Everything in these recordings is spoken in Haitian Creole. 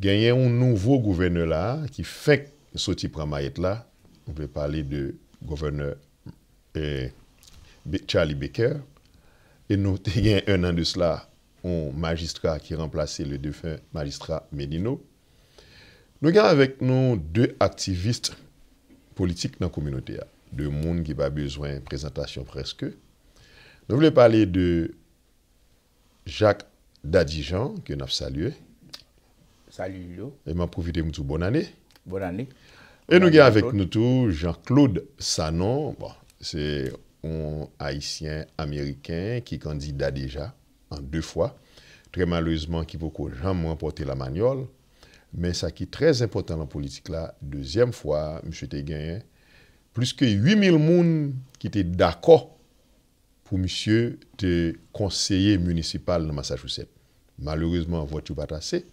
gen yon nouvo gouverneur la ki fèk sou ti pramayet la, nou vle pale de gouverneur eh, Charlie Baker, e nou te gen yon nan de s'la, yon magistra ki remplase le defen magistra Medino. Nou gen avèk nou de aktivist politik nan koumenote a, de moun ki ba bezwen prezentasyon preske. Nou vle pale de Jacques Dadijan, gen ap salye, Eman poufite moutou bon ane Bon ane E nou gen avèk nou tou Jean-Claude Sanon bon, Se yon haisyen ameriken Ki kandida deja An de fwa Trè malouzman ki poukou jaman apote la maniol Men sa ki trèz important la politik la Dezyem fwa Plus ke 8000 moun Ki te dako Pou msye te konseye Municipal nan Massachusetts Malouzman vwot yo pat ase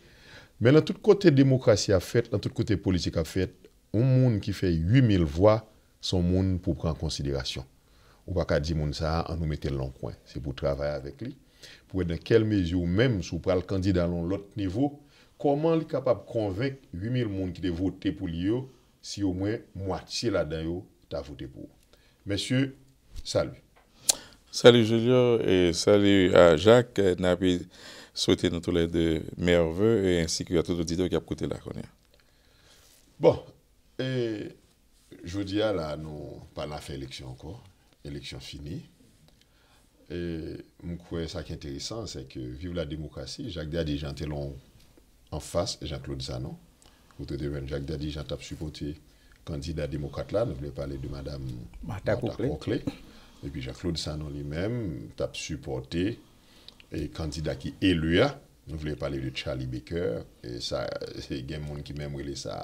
Men nan tout kote demokrasi a fèt, nan tout kote politik a fèt, ou moun ki fè 8000 vwa, son moun pou pran konsiderasyon. Ou baka di moun sa an nou mette lankwen, se pou travay avèk li. Pouè nan kel mezi ou mèm sou pral kandidalon lot nivou, koman li kapap konvèk 8000 moun ki te votè pou li yo, si ou mwen mwati la dan yo ta votè pou. Mèsyou, salu. Salu Julio, salu Jacques, Napi. Swete nou tou lè de mèr vè e ansi ki y a tout ou dido ki ap koute la konè. Bon, e, joudi a la, nou, pa la fè eleksyon anko, eleksyon fini, e, mou kouè sa ki enteresan, se ke, vive la demokrasi, Jacques Dadi, Jean Telon, en fass, et Jean-Claude Zanon, Jacques Dadi, Jean tap suporté, kandida demokat la, nou vle pale de madame Marta Koukle, et pi Jean-Claude Zanon li mèm, tap suporté, e kandida ki elu ya, nou vle pale de Charlie Baker, e, e gen moun ki mè mwile sa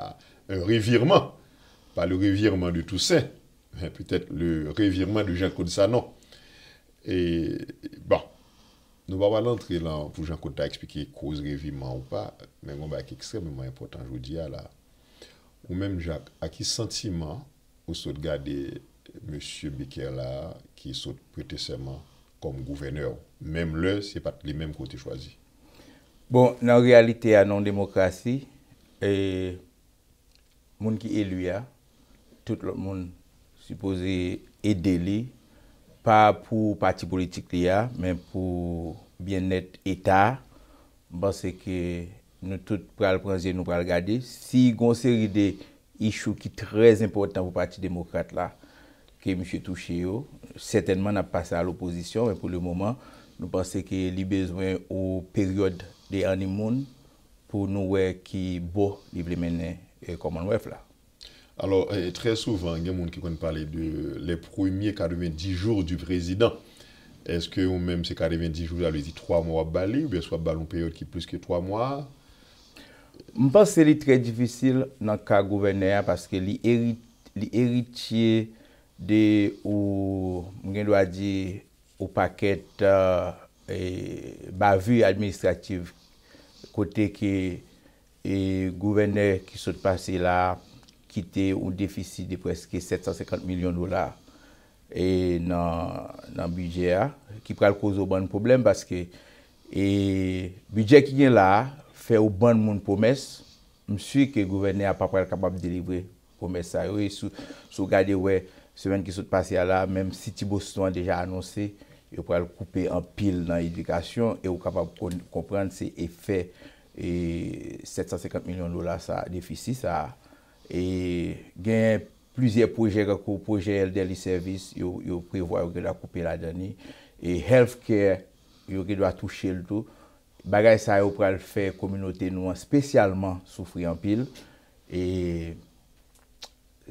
e revirement, pa le revirement de Toussaint, e pe tèt le revirement de Jean-Claude Sanon. E, bon, nou ba wala antre lan pou Jean-Claude ta ekspike, koz revirement ou pa, mè mwen ba ek ekstrem mè mwen impotant jou diya la. Ou mèm Jacques, a ki sentiman ou sot gade M. Baker la, ki sot prete seman kom gouverneur ou? Mèm lè, se pat li mèm kote chwazi. Bon, nan realite a nan demokrasi, e, moun ki elu ya, tout lò moun suppose edeli, pa pou pati politik li ya, mèm pou bien net etat, bas se ke nou tout pral pranje nou pral gade. Si gonseri de ishou ki trez important pou pati demokrate la, ke M. Toucheyo, setenman ap pase a l'oposisyon, mèm pou lè mouman, Nou panse ki li bezwen ou peryode de ani moun pou nou wè ki bo li vlemenè koman e, wè f la. Alors, eh, tre souvan, gen moun ki kon pale de le proumiye kadeven di jour du prezident. Eske ou menm se kadeven di jour, alwezi 3 mwa bali ou bè swa balon peryode ki plus ke 3 mwa? M panse li trey difisil nan ka gouverneya paske li eritiye de ou m gen lwa di... ou paket euh, e, bavu administrativ kote ki e, gouverne ki sot pase la, kite ou defisi de preske 750 milyon dolar nan budget a, ki pral kouzo ban poublem, baske e, budget ki nye la fe ou ban moun pomes, mswi ki gouverne a papal kapab delibre pomes a, sou gade wè semen ki sot pase la, mem si tibos ton an deja anonsi, yo pral koupe en pil nan edikasyon, yo kapab komprend se efè, 750 milyon dola sa defisi sa, gen plizye proje kakou, proje el deli servis, yo prevo yo kèdwa koupe la dani, health care, yo kèdwa touche l to, bagay sa yo pral fè, kominote nou an spesyalman soufri en pil,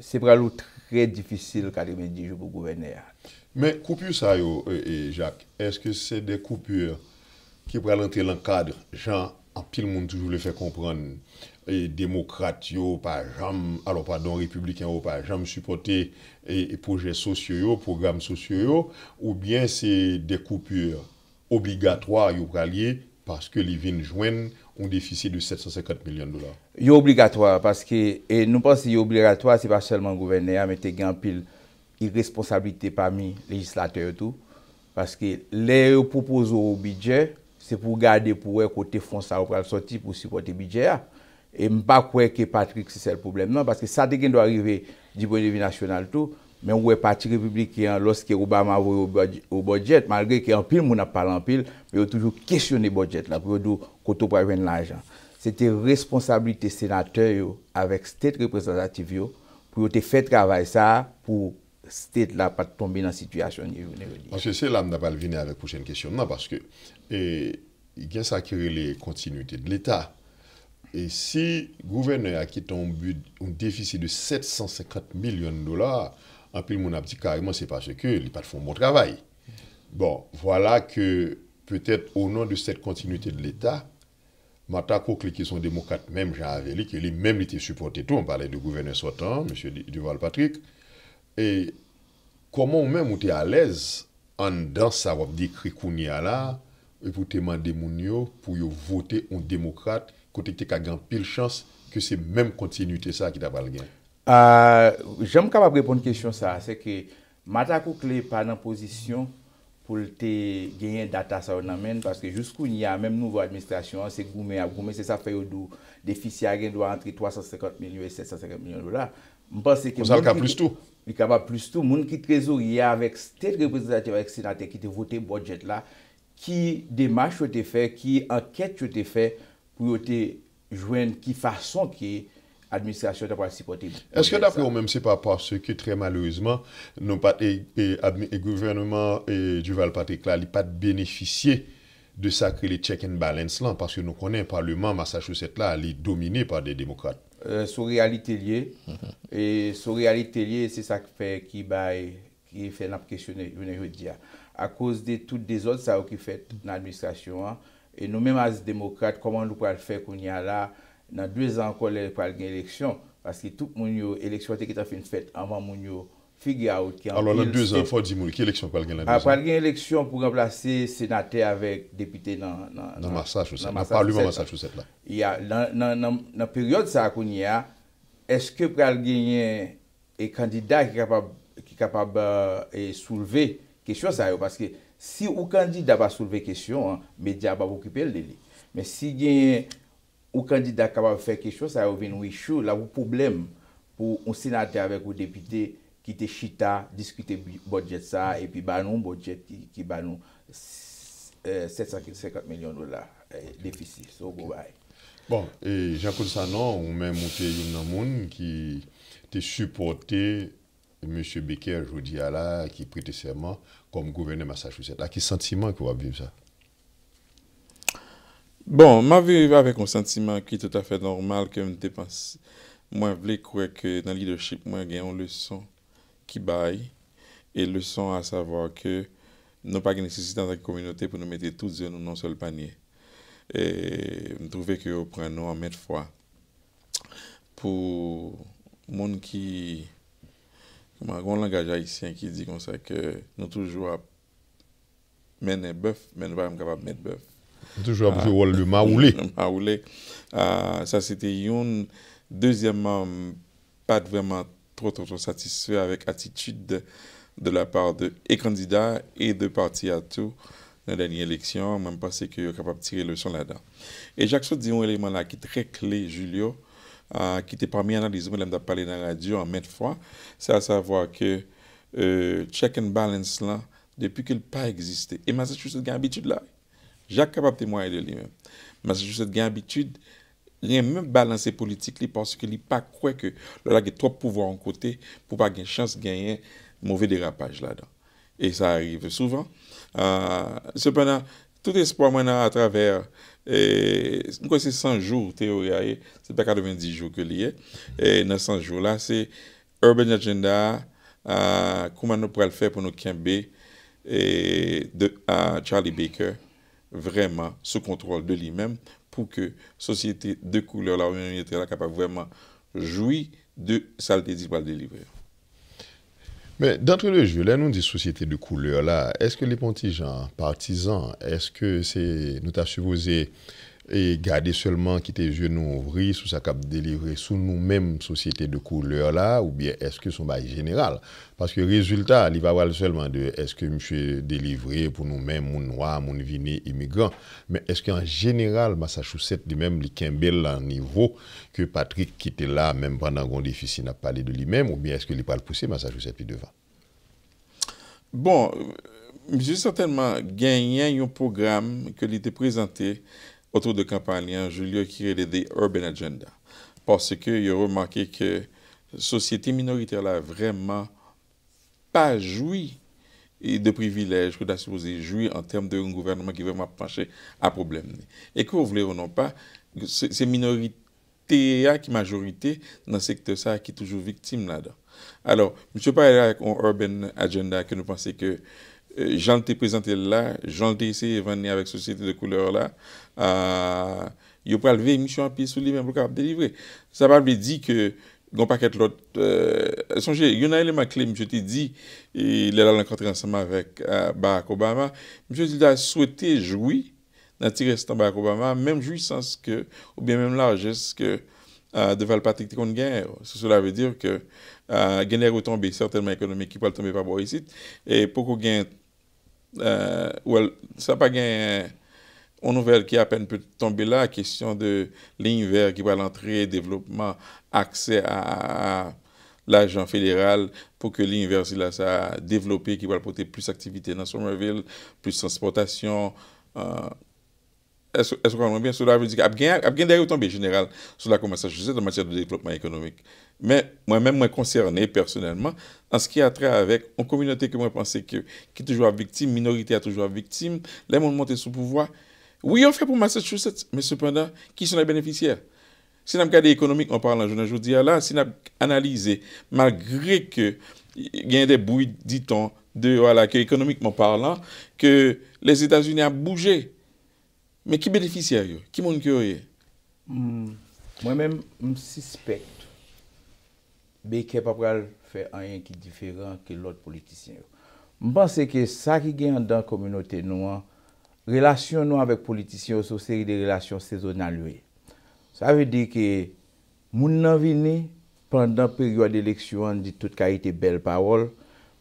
se pral ou trè difisil kade men di yo pou gouvene ya. Men, koupur sa yo, Jacques, eske se de koupur ki pralante lankad, jan apil moun toujou le fè kompran, demokrat yo, pa jan, alo pardon, republikan yo, pa jan, supporte proje sosyo yo, program sosyo yo, ou bien se de koupur obligatwa yo pralye, paske li vin jwen, ou defisi de 750 milyon dolar. Yo obligatwa, paske, nou paske yo obligatwa, se pa chelman gouverne, amete gyan pil moun. ki responsabilite pa mi legislatè yo tou, paske lè yo propose yo ou bidye, se pou gade pou wè kote fon sa ou pral soti pou sipote bidye ya, e mpa kwe ke patrik se sel problem. Nan, paske sa de gen do arrive di bonyevi nasyonal tou, men wè pati republikan loske ou ba ma vwe ou bodjet, malgre ki an pil moun apal an pil, mwen yo toujou kèsyon e bodjet la pou yo dou koto pral ven la jan. Se te responsabilite senatè yo avèk stèt reprezentatif yo, pou yo te fè travè sa pou stèd la pat tombe nan sityasyon yon negodi. Anse se, la mna pal vene avè kouchen kèsyon nan, parce ke gen sa akire le kontinuitè de l'Etat. Et si gouverneur akite an but, an defisi de 750 milyon dolar, an pli moun ap di kareman se parce ke li pat foun moun travay. Bon, wala ke, pètèt, ou nan de stèd kontinuitè de l'Etat, m'atakou kli ki son demokat mèm, jen avè li, ki li mèm li te supporte tout, an pale de gouverneur sotan, M. Duval Patrick, E koman ou men mou te alez an dan sa wap di kri kouni ala e pou te mande moun yo pou yo vote ou demokrate kote te ka gen pil chans ke se men kontinuité sa ki ta val gen? Jè m kapap repon kèchyon sa. Se ke matakou kle panan pozisyon pou te genyen data sa ou nan men paske jous kouni ya men nouvo administrasyon se goume ap goume se sa fè yo dou defisiya gen dwa antri 350 miliyon et 750 miliyon dola Mpase ke... Mpase ka plus tou? mi ka pa ploustou moun ki trezou, ya avek stèd reprezentative eksenate ki te votè budget la, ki demache yo te fè, ki anket yo te fè, pou yo te jwen ki fason ki administrasyon ta pral si potè. Eske da pou mèm se pa parce ki tre malouzman, nou patè, e gouvernement du val patèk la, li patè beneficye de sakri le check and balance lan, parce nou konè, parlement, massa chosèt la, li domine par de demokrate. Euh, sou realite liye, e sou realite liye, se sa ki fè, ki bay, ki fè nap kèsyonè, yonè yonè diya. A kòz de tout de zon, sa wè ki fè, tout nan administrasyon an, e nou mèm az demokat, koman loupal fè koun ya la, nan 2 an kon lè pal gen eleksyon, paski tout moun yo, eleksyon te ki ta fè n fèt, anvan moun yo, figure out ki an bil se... Alwa nan 2 an, 4 di moun, ki eleksyon pou al gen nan 2 an? A, pral gen eleksyon pou remplase senate avek depite nan... Nan masaj ou set, nan parlu man masaj ou set la. Ya, nan peryode sa akouni ya, eske pral gen e kandida ki kapab euh, souleve kesyon sa yo, paske si ou kandida ba souleve kesyon, media ba vokipe el deli. Men si gen ou kandida kapab fe kesyon sa yo ven wishou, la wou problem pou ou senate avek ou depite... ki te chita, diskute bodjet sa, mm. epi banon bodjet ki banon 750 milyon dolar defisi, so go bay. Bon, e Jean-Claude Sanon, ou men moun fye yon nan moun, ki te supporte M. Becker, Jody Allard, ki prete serman, kom gouverne Massachusset. La ki sentiman ki wabib sa? Bon, ma ve yon sentiman ki tout afe normal, ke m depanse mwen vle kwe ke nan leadership mwen gen yon leson. ki bay, e lè son a savo ke, nou pa genè sisi dan tak kominote pou nou mette tout zè nou nan sol panye. E, mè trouve ke yo prè nou an met fwa. Po, moun ki, mè a gwan langaj haïsyen ki di kon sa ke, nou toujwa menè bèf, menè bay am kapab met bèf. Toujwa pou fè wòl ah. lè ma ou lè. Ma ou lè. Ah, sa sè te yon, dèzyèman, pat vèman, wot wot wot satisfe avèk atitude de la par de e kandida e de parti atou nan danye lèksyon, mèm pasè ki yo kapap tire lè son euh, la dan. E jak sou di yon eleman la ki tre kle Julio ki te pami analize mèm da pale nan radyo an mèd fwa, se a savoa ke check and balance la depi ke l pa egziste. E masè chou se gen abitud la. Jak kapap temwaye de li mèm. Masè chou se gen abitud Lè mèm balanse politik li porske li pa kwe ke lè la ge trop pouvo an kote pou pa gen chans genyen mouve derapaj la dan. E sa arrive souvan. Se euh, penan, tout espo a mwen nan a traver, mwen kwen se 100 jou teori a ye, se pa 90 jou ke li ye. E nan 100 jou la se Urban Agenda, kouman nou pral fè pou nou kenbe Charlie Baker vreman sou kontrol de li mèm. pour que société de couleur, la communauté la capable vraiment jouir de ça le dit de délivrer. Mais d'entre les jeu, là, nous dit société de couleur, là, est-ce que les en partisans, est-ce que c'est, nous t'as supposé, E gade selman ki te je nou ouvri sou sa kap delivre sou nou menm sosyete de kouleur la ou bien eske son baye general. Paske rezultat li va wale selman de eske mche delivre pou nou menm moun wak, moun vini, imigran. Men eske an general masa chouset li menm li ken bel la nivou ke Patrick ki te la menm banan gondi fisi na pale de li menm ou bien eske li pale pousse masa chouset pi devan. Bon, euh, jesantennman genyen yon program ke li te prezante. Otro de Kampanyan, joul yo kire de The Urban Agenda. Pase ke yo remanke ke sosyete minorite la vreman pa joui de privilej kou da sepose joui an term de yon gouvernman ki vreman panche a probleme ni. E kou vle rounan pa, se minorite ya ki majorite nan sekte sa ki toujou viktim la dan. Alors, mi separe la ak yon Urban Agenda ke nou panse ke jante prezante la, jante ese vane avek sosyete de kouleur la, ah, yo pral ve, mi chou api sou libe, mou kap delivre. Sa pabli di ke, goun pak et lot, euh, sonje, yon a eleman kle, mi chote di, li la lankant renseman vek Barack Obama, mi chote di da souwete joui nan tirestan Barack Obama, mèm joui sans ke, ou bè mèm la, jeske euh, deval patik te kon gen, sou cela ve dir ke, genèro tombe, sertenman ekonomi, ki pral tombe pabwa isit, e poko gen Euh, wèl, sa pa gen on euh, nouvel ki apen pou tombe la, kisyon de l'inver ki wèl antre, devlopman, aksè a l'ajan federal pou ke l'inver si la sa devloppe, ki wèl potè plus aktivite nan Somerville, plus transportasyon, es euh, wèl konwen ben, sou la avèl di ki ap gen deri ou tombe, general, sou la konwen sa, jose de matyèl de devlopman ekonomik. Men, mwen mèm mwen konserne, personelman, an se ki a tra avèk, an kominote ke mwen panse ki toujwa viktim, minorite a toujwa viktim, lè moun monte sou pouvoi. Ou yon fè pou Massachusetts, mè sependa, ki sou nè beneficèr? Se nan m kade ekonomik mwen parlant, jounan joun di ala, se nan analize, magre ke gen de bouy diton, de, wala, ke ekonomik mwen parlant, ke les Etats-Unis a boujè, mè ki beneficèr yon, ki moun kyorye? Hmm. Mwen mè m m sispect be ke papal fè an yon ki diferant ke lot politisyen yo. Mpansè ke sa ki gen an dan kominote nou an, relasyon nou an vek politisyen yo sou seri de relasyon sezonal yo e. Sa ve dey ke moun nan vini, pandan periwa de leksyon di tout ka ite bel parol,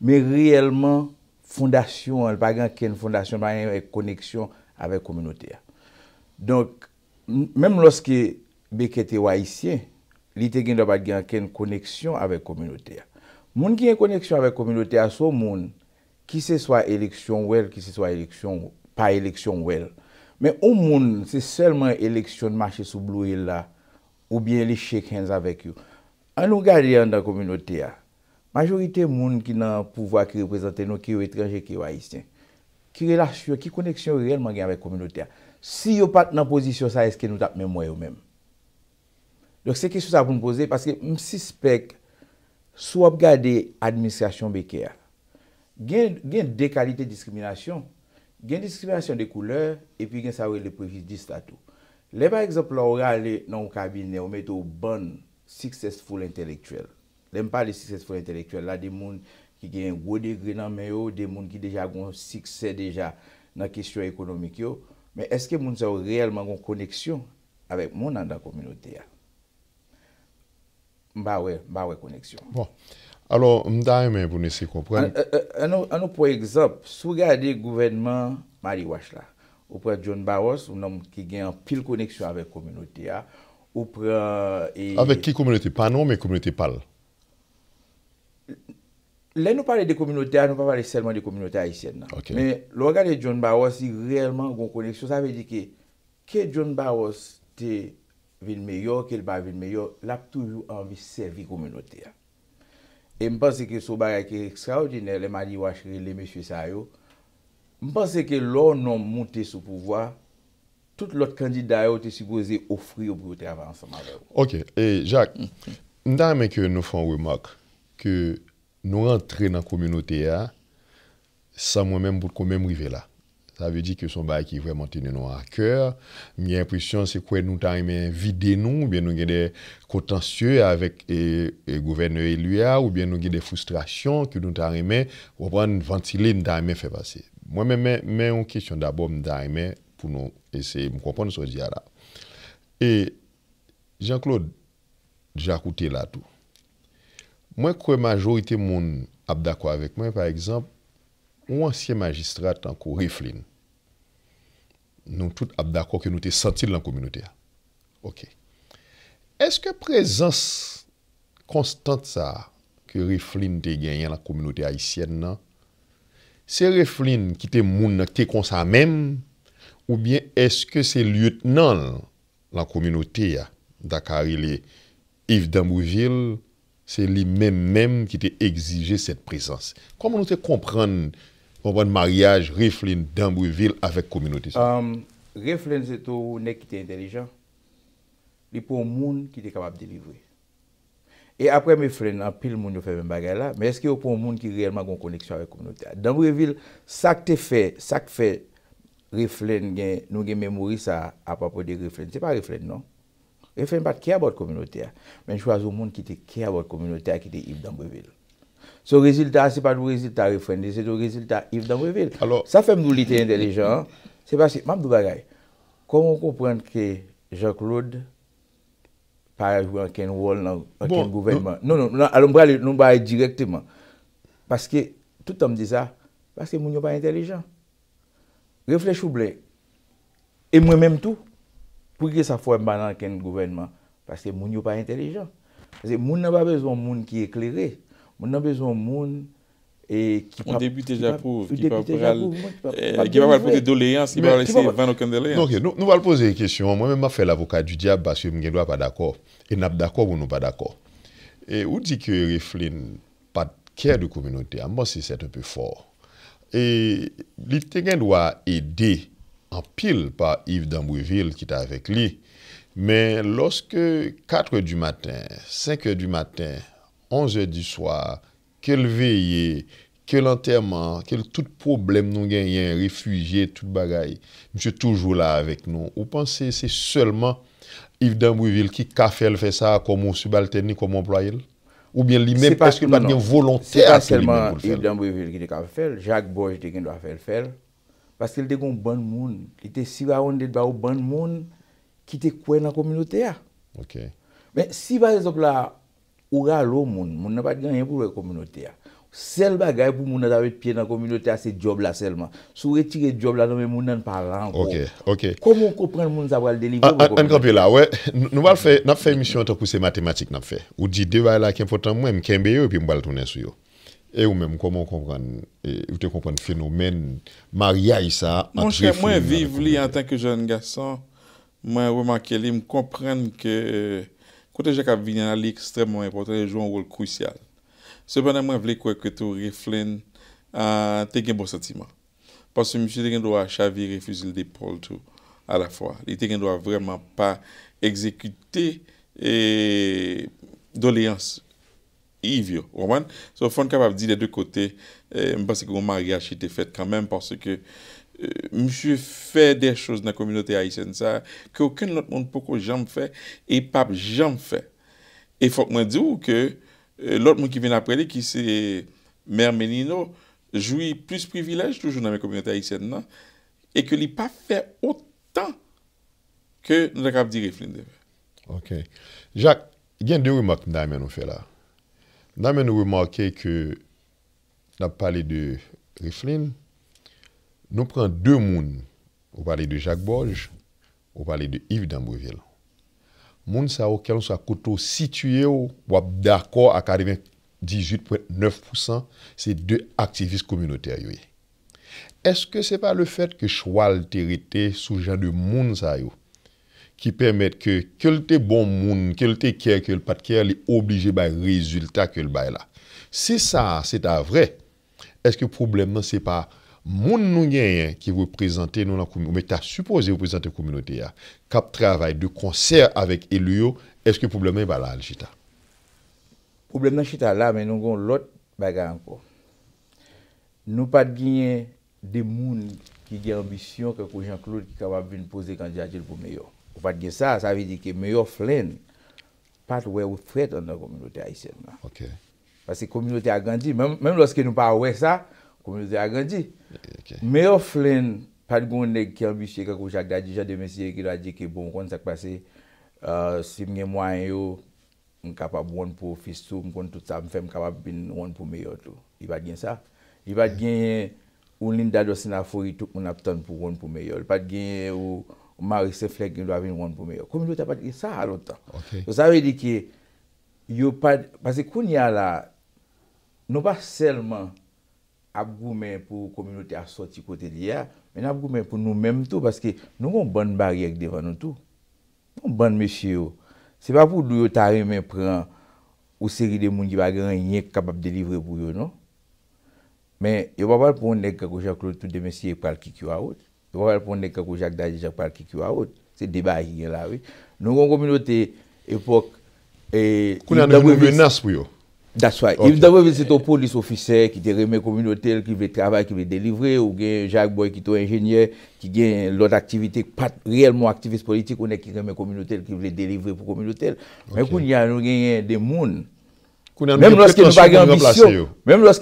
me reyelman fondasyon, an pa gen ken fondasyon, an pa gen ken koneksyon avek kominote ya. Donk, menm loske beke te wajisyen, li te gen do pa gen ken koneksyon avek kominote ya. Moun ki yon koneksyon avèk kominote a sou moun, ki se swa eleksyon wèl, ki se swa eleksyon pa eleksyon wèl. Men ou moun, se selman eleksyon mache sou blou il e la, ou bien li chèk hènz avèk yon. An nou gade yon dan kominote a, majorite moun ki nan pouvoi ki reprezenten nou ki yon etranje ki yon a isten. Ki relasyon, ki koneksyon yon relman gen avèk kominote a. Si yon pat nan posisyon sa, eske nou tap memoye ou men. Lòk se kesyon sa pou nou pose, paske msispek, Sou ap gade administrasyon beke a, gen dekalite diskriminasyon, gen diskriminasyon de kouleur, epi gen sawe le prejidist la tou. Le ba ekzempla ou gale nan ou kabine ou met ou bon, successful, intelektuel. Le mpa li successful, intelektuel, la de moun ki gen gode grinan meyo, de moun ki deja goun sikse deja nan kisyon ekonomik yo. Men eske moun sawe reyelman goun koneksyon avek moun nan da kominote ya. Mbawè, mbawè koneksyon. Bo, alo, mdaye men, mbounesi, kompren? Ano, ano, po egzop, sou gade gouvenman, mari wach la, ou pre John Barros, un nom ki gen pil koneksyon avek kominoti ya, ou pre... E- avek ki kominoti? Panon mi, kominoti pal? Le nou pale de kominoti ya, nou pale seman de kominoti a isen na. Ok. Me, lo gade John Barros, yi reyelman goun koneksyon, sa ve di ki, ke John Barros te... vin meyo, kel pa vin meyo, l ap toujou anvi sevi koumenote ya. E mpase ke soubaya ki ekstraoudine, le mani wachri, le meshi sa yo, mpase ke lor non moun te sou pouvoi, tout lot kandida yo te supose ofri yo pou yo te avanseman. Ok, e Jacques, mm-hmm. nan men ke nou fon wimak, ke nou rentre nan koumenote ya, sa mwen men bout kon men mouive la. Sa ve di ke son bay ki vwe mantene nou a kèr. Mwen yon presyon se kwen nou tan remè vide nou, ou bien nou gen de kotansye avèk e gouverneur eluè, ou bien nou gen de fustrasyon ke nou tan remè wapran vantile mwen tan remè fè basè. Mwen men yon kesyon d'abò mwen tan remè pou nou esè mwen kompon nou sou diya la. E Jean-Claude, jakoute la tou. Mwen kwen majorite moun ap d'akwa avek mwen, mwen par ekzamp, ou ansye magistrat tankou Riflin, nou tout abdakou ke nou te senti la kominote a. Ok. Eske prezans konstante sa ke Riflin te genyen la kominote a isyen nan? Se Riflin ki te moun na te konsa men, ou bien eske se lieutenant la kominote a da kari li Yves Dambouville, se li men men ki te egzije set prezans. Kom nou te komprennen Oman, maryaj, riflin, dambouyevil, avek kominoti sa. Riflin se tou ou nek ki te intelijan. Li pou moun ki te kapab delivri. E apre miflin, apil moun yo fe men bagay la. Men eske yo pou moun ki reyelman gon koneksyon avek kominoti a. Dambouyevil, sak te fe, sak fe riflin gen, nou gen memouri sa apapou de riflin. Se pa riflin, non? Riflin bat ki abot kominoti a. Men chwaz ou moun ki te ki abot kominoti a ki te ip dambouyevil. Se ou reziltat, se pa nou reziltat refrendi, se dou reziltat if dan wevel. Sa fèm nou lite intelijant, se basi, mam dou bagay, konon komprenke Jean-Claude paraj wè anken wòl nan anken bon, gouvenman. Non, non, alon ba lè, alon ba lè direktyman. Paske, toutan mdi sa, paske moun yo pa intelijant. Reflech ouble, emwè mèm tou, pou ki sa fòm ba nan anken gouvenman, paske moun yo pa intelijant. Moun nan ba bezon moun ki eklerè. moun nan bezon moun, e ki pa pral, e ki pa pral pou de doleyans, ki pa pral se van okan deleyans. Nou val pose e kesyon, moun men ma fe l'avokat du diab basye mwen gen dwa pa d'akor, e nap d'akor moun nou pa d'akor. E ou di ki Eri Flynn pat kèr de koumenote, a mwen se set an pe for. E li te gen dwa ede an pil pa Yves Dambouville ki ta avek li, men loske 4 du maten, 5 du maten, Onze di swa, ke l veye, ke l anterman, ke l tout problem nou gen yon refujye, tout bagay, msye toujou la avek nou. Ou panse se seulement Yves Dambouville ki kafel fe sa kon moun subalteni kon moun ployel? Ou bien li men peske mwen gen volontè ati li men pou l fel? Se pas non, non. seulement Yves Dambouville ki te kafel, Jacques Borge te gen dwa fel fel, paske l te kon ban moun, l te siwa on de dwa ou ban moun ki te kwen nan kominote a. Ok. Men siwa zop la... Ou ga lo moun, moun nan pati ganyan pou wey komunote ya. Sel bagay pou moun nan avet piye nan komunote ya, se job la selman. Sou retire job la nan men moun nan paran ko. Ok, ok. Koman kompren moun zavwal deni? An kompren la, wey, nou bal fè, nan fè misyon te kouse matematik nan fè. Ou di deva la kempotan mwen, kembe yo, pi mbal tonen sou yo. E ou men, koman kompren, ive te kompren fenomen maria yisa. Mwen viv li an tenke joun gason, mwen wè manke li m kompren ke... Kote jè kap vinyan li ekstrem mwen epote, jè jou an wol kousyal. Se banan mwen vle kwe kwe tou reflen te gen bon satiman. Pas se mwen chè gen do a chavir refuzil depol tou a la fwa. Li te gen do a vreman pa ekzekute e, do leans yivyo. So fon kap ap di de de kote, e, mwen pas se kou bon maryaj ete fet kanmen pas se ke msye fè dè chòz nan kominote a isen sa, kè ou kèn euh, lòt moun poko jan fè, e pap jan fè. E fòk mwen djou kè, lòt moun ki ven apre li, ki se mèr menino, jwi plus privilèj toujou nan mè kominote a isen nan, e kè li pap fè otan kè nou lak ap di riflin dev. Ok. Jacques, gen dè ou mòk mda men ou fè la? Mda men ou mòk ke kè nap pale di riflin, nou pren dè moun, ou pale de Jacques Borge, ou pale de Yves D'Ambouville, moun sa ou kel ou sa koto situye ou wap d'akor akade ben 18.9%, se dè aktivist kominotè yoy. Eske se pa le fèt ke chwa alterite sou jan dè moun sa yoy ki pèmèt ke kel te bon moun, kel te kè, kel pat kè, li oblije bay rezultat kel bay la. Se sa, se ta vre, eske probleman se pa Moun nou nyenyen ki vwe prezante nou nan kouminote, ou me ta suppose vwe prezante kouminote ya, kap travay de konser avèk eluyo, eske poublemen ba la aljita? Poublemen aljita la, men nou goun lot baga anko. Nou pat ginyen de moun ki di ambisyon ke kou Jean-Claude ki kawa bin pose kandiyajil pou meyo. Ou pat ginyen sa, sa vi di ki meyo flen, pat wè ou fwet an nan kouminote a isen. Ok. Pas se kouminote a gandhi, mèm lòske nou pa wè sa, Komilouze agranji. Me yo flen, pati goun nek ki anbisye ke kou chak dadi, chade mesye ki lwa dike bon kon sak pase euh, si mwenye mwenye yo mkapap won pou fisou, mkon tout sa mfè mkapap bin won pou meyol to. I pat gen sa. I pat gen un linda dosi na furi tout moun ap ton pou won pou meyol. Pat gen ou marise flek gen lwa vin won pou meyol. Komilouze pat gen sa alotan. Yo sa ve di ki yo pati, pase koun ya la nou pa selman ap goumen pou kominote a soti kote di ya, men ap goumen pou nou menm tou, paske nou kon ban bari ek devan nou tou. Pon ban meshi yo. Se pa pou lou yo tari men pran ou seri de mounji bagan yon yek kabab delivre pou yo, non? Men, yo wapal pou on dek kako jake loutou de meshi ek pral kiki wawot. Yo wapal pou on dek kako jake daji ek pral kiki wawot. Se debayi gen la we. Nou kon kominote epok... Eh, Kounan nou yon nas pou yo? That's why. Even though we visit a police officer ki te reme kominotel, ki vle travay, ki vle delivre, ou gen Jack Boy ki tou enjenye ki gen lot aktivite pat, realman aktivist politik, ou ne ki reme kominotel, ki vle delivre pou kominotel. Men kou nyan nou gen den moun. Mèm lòs ke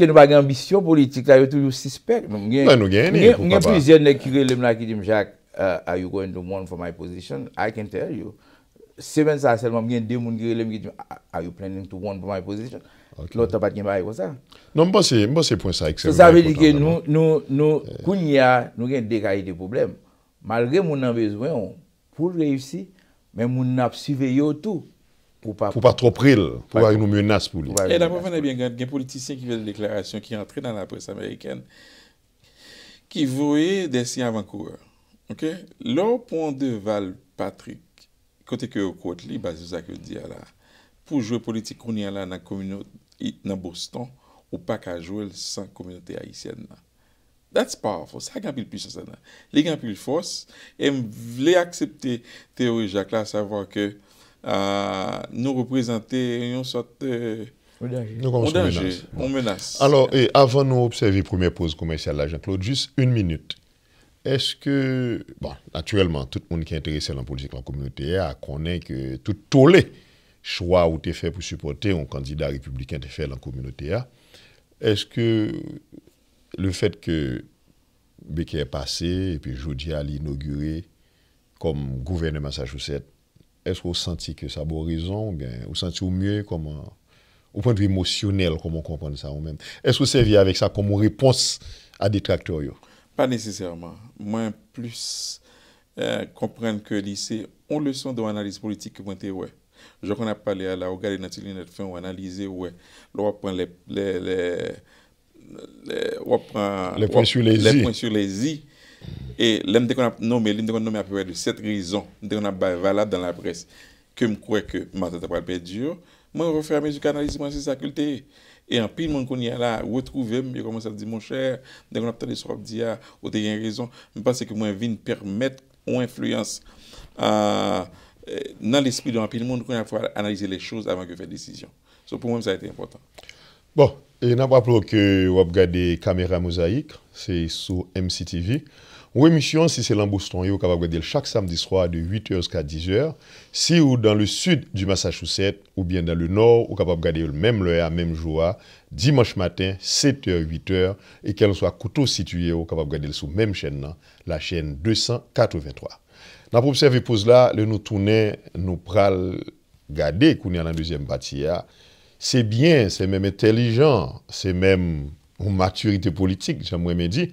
nou bagan ambisyon politik, la yo tou you suspect. Mèm gen plizyen ne kire lem la ki jim Jack, are you going to want for my position? I can tell you. Simmons a selman gen den moun kire lem ki jim are you planning to want for my position? Lò tapat gen baye wò sa. Non, mbò se pon sa ekseveran. Se sa ve di gen nou koun ya, nou gen dekaye de poublem. Malge moun an vezwen, pou reyusi, men moun ap suve yotou pou pa... Pou pa tro pril, pou pa gen nou menas pou li. E dèm pou fène gen politisyen ki ve de deklarasyon, ki entre nan apres Ameriken, ki vowe desi avankouwa. Lò pon de Valpatrik, kote ke yo kote li, ba zè sa ke di ala, pour jouer politique au y a là dans la communauté, de Boston, ou pas qu'à jouer sans communauté haïtienne. Là. That's powerful. Ça a pile puissance là. Les gars force. Et voulais accepter théorie Jacques là, savoir que euh, nous représentons une sorte euh, de on menace. Alors, et avant nous observer première pause commerciale là, Jean-Claude, juste une minute. Est-ce que, bon, naturellement, tout le monde qui est intéressé dans la politique en la communauté connaît que tout tollé chwa ou te fè pou supporte, ou kandida republikan te fè lan koumounote ya, eske le fèt ke beke e pase, epi joudi a li inaugure, kom gouvene man sa chouset, eske ou santi ke sa bo rizong, ou santi ou mye, ou pwant vi mousyonel, komon kompon sa ou men, eske ou se vi avèk sa komon ripons a detractor yo? Pa nesezèrman, mwen plus komprenn ke lise, ou le son do analize politik ki pwant te wè, jò kon ap pale ala, ou gade natilin et fin ou analize, ouè, lò wè pren le... le... le... le pon sur le zi. Et lèm de kon ap nome, lèm de kon nome ap pepe de set rizon, de kon ap bavala dan la pres, ke m kwe ke m an tate ap wèl pe diyo, m wè referme zi kanalizman se sakulte, e an pi m kon yala, wè trouvem, yè komosal di mò chè, de kon ap tade srop diya, ou te yèn rizon, m pase ke mwen vin permèt ou influence a... Ah, nan l'espri bon, de wampil moun, nou kwen ap fwa analize le chouz avan ke fwe decisyon. So pou mwen, sa ete impotant. Bon, e nan wap wap wap gade kamera mosaik, se sou MCTV, wè misyon, se se lanbou ston yo, wap wap gade l chak sam disro a de 8 ou 11 ka 10 ou, se ou dan le sud du Massachusset, ou bien dan le nor, wap wap gade l menm lè a menm joua, dimanche matin, 7h, 8h, et qu'elle soit couteau située, au capable regarder sur la même chaîne, hein, la chaîne 283. La observer observé pause là, le nous tourner, nous pral garder, qu'on est dans la deuxième partie. Hein. C'est bien, c'est même intelligent, c'est même une maturité politique, j'aimerais me dire.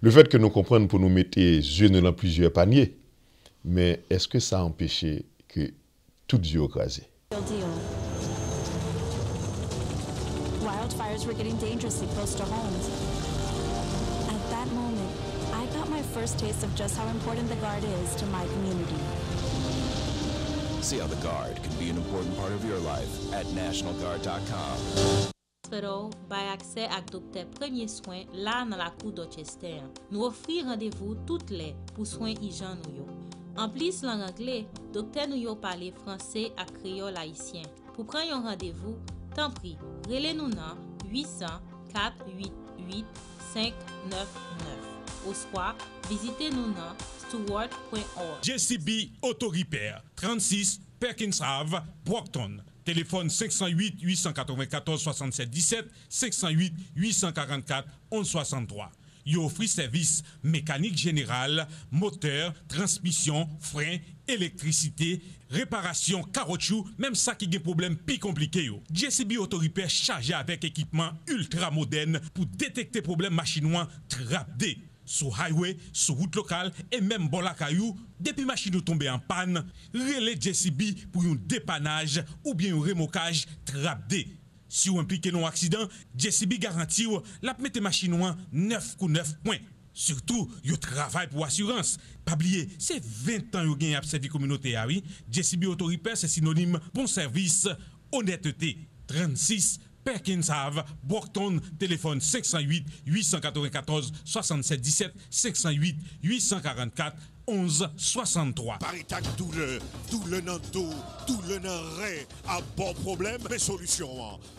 Le fait que nous comprenons pour nous mettre yeux dans plusieurs paniers, mais est-ce que ça a empêché que tout Dieu écrasé? wildfires were getting dangerously close to homes. At that moment, I got my first taste of just how important the Guard is to my community. See how the Guard can be an important part of your life at NationalGuard.com. by accès ak docteur premier swen là dans la cour d'Ochester. Nous offrons rendez-vous toutes les pour soins hygiène yo. En plus lang anglais, docteur nous parle français franse créole haïtien. Pour prendre un rendez-vous, tan pri, Relais-nous 800 488 599 ou soir, visitez-nous dans steward.org. JCB Auto 36 Perkins Ave, Brockton. Téléphone 508 894 67 17 508 844 1163. Il offre service mécanique générale, moteur, transmission, frein, électricité Reparasyon karotchou, mèm sa ki gen problem pi komplike yo. JCB Autoripè charge avèk ekipman ultramoden pou detekte problem machinouan trapde. Sou highway, sou route lokal, e mèm bolakayou, depi machinou tombe an pan, rele JCB pou yon depanaj ou bien yon remokaj trapde. Si ou implike non aksidan, JCB garantiu lapmete machinouan 9 kou 9 pwen. Surtout, yo travail pour assurance. Pas oublier, c'est 20 ans yo avez servi la communauté ah oui. JCB c'est synonyme bon service, honnêteté. 36 Perkins Ave, Brockton, téléphone 508 894 6717 17 508 844 11 63. Paritac tout le, tout le tout, le à bon problème, mais solution.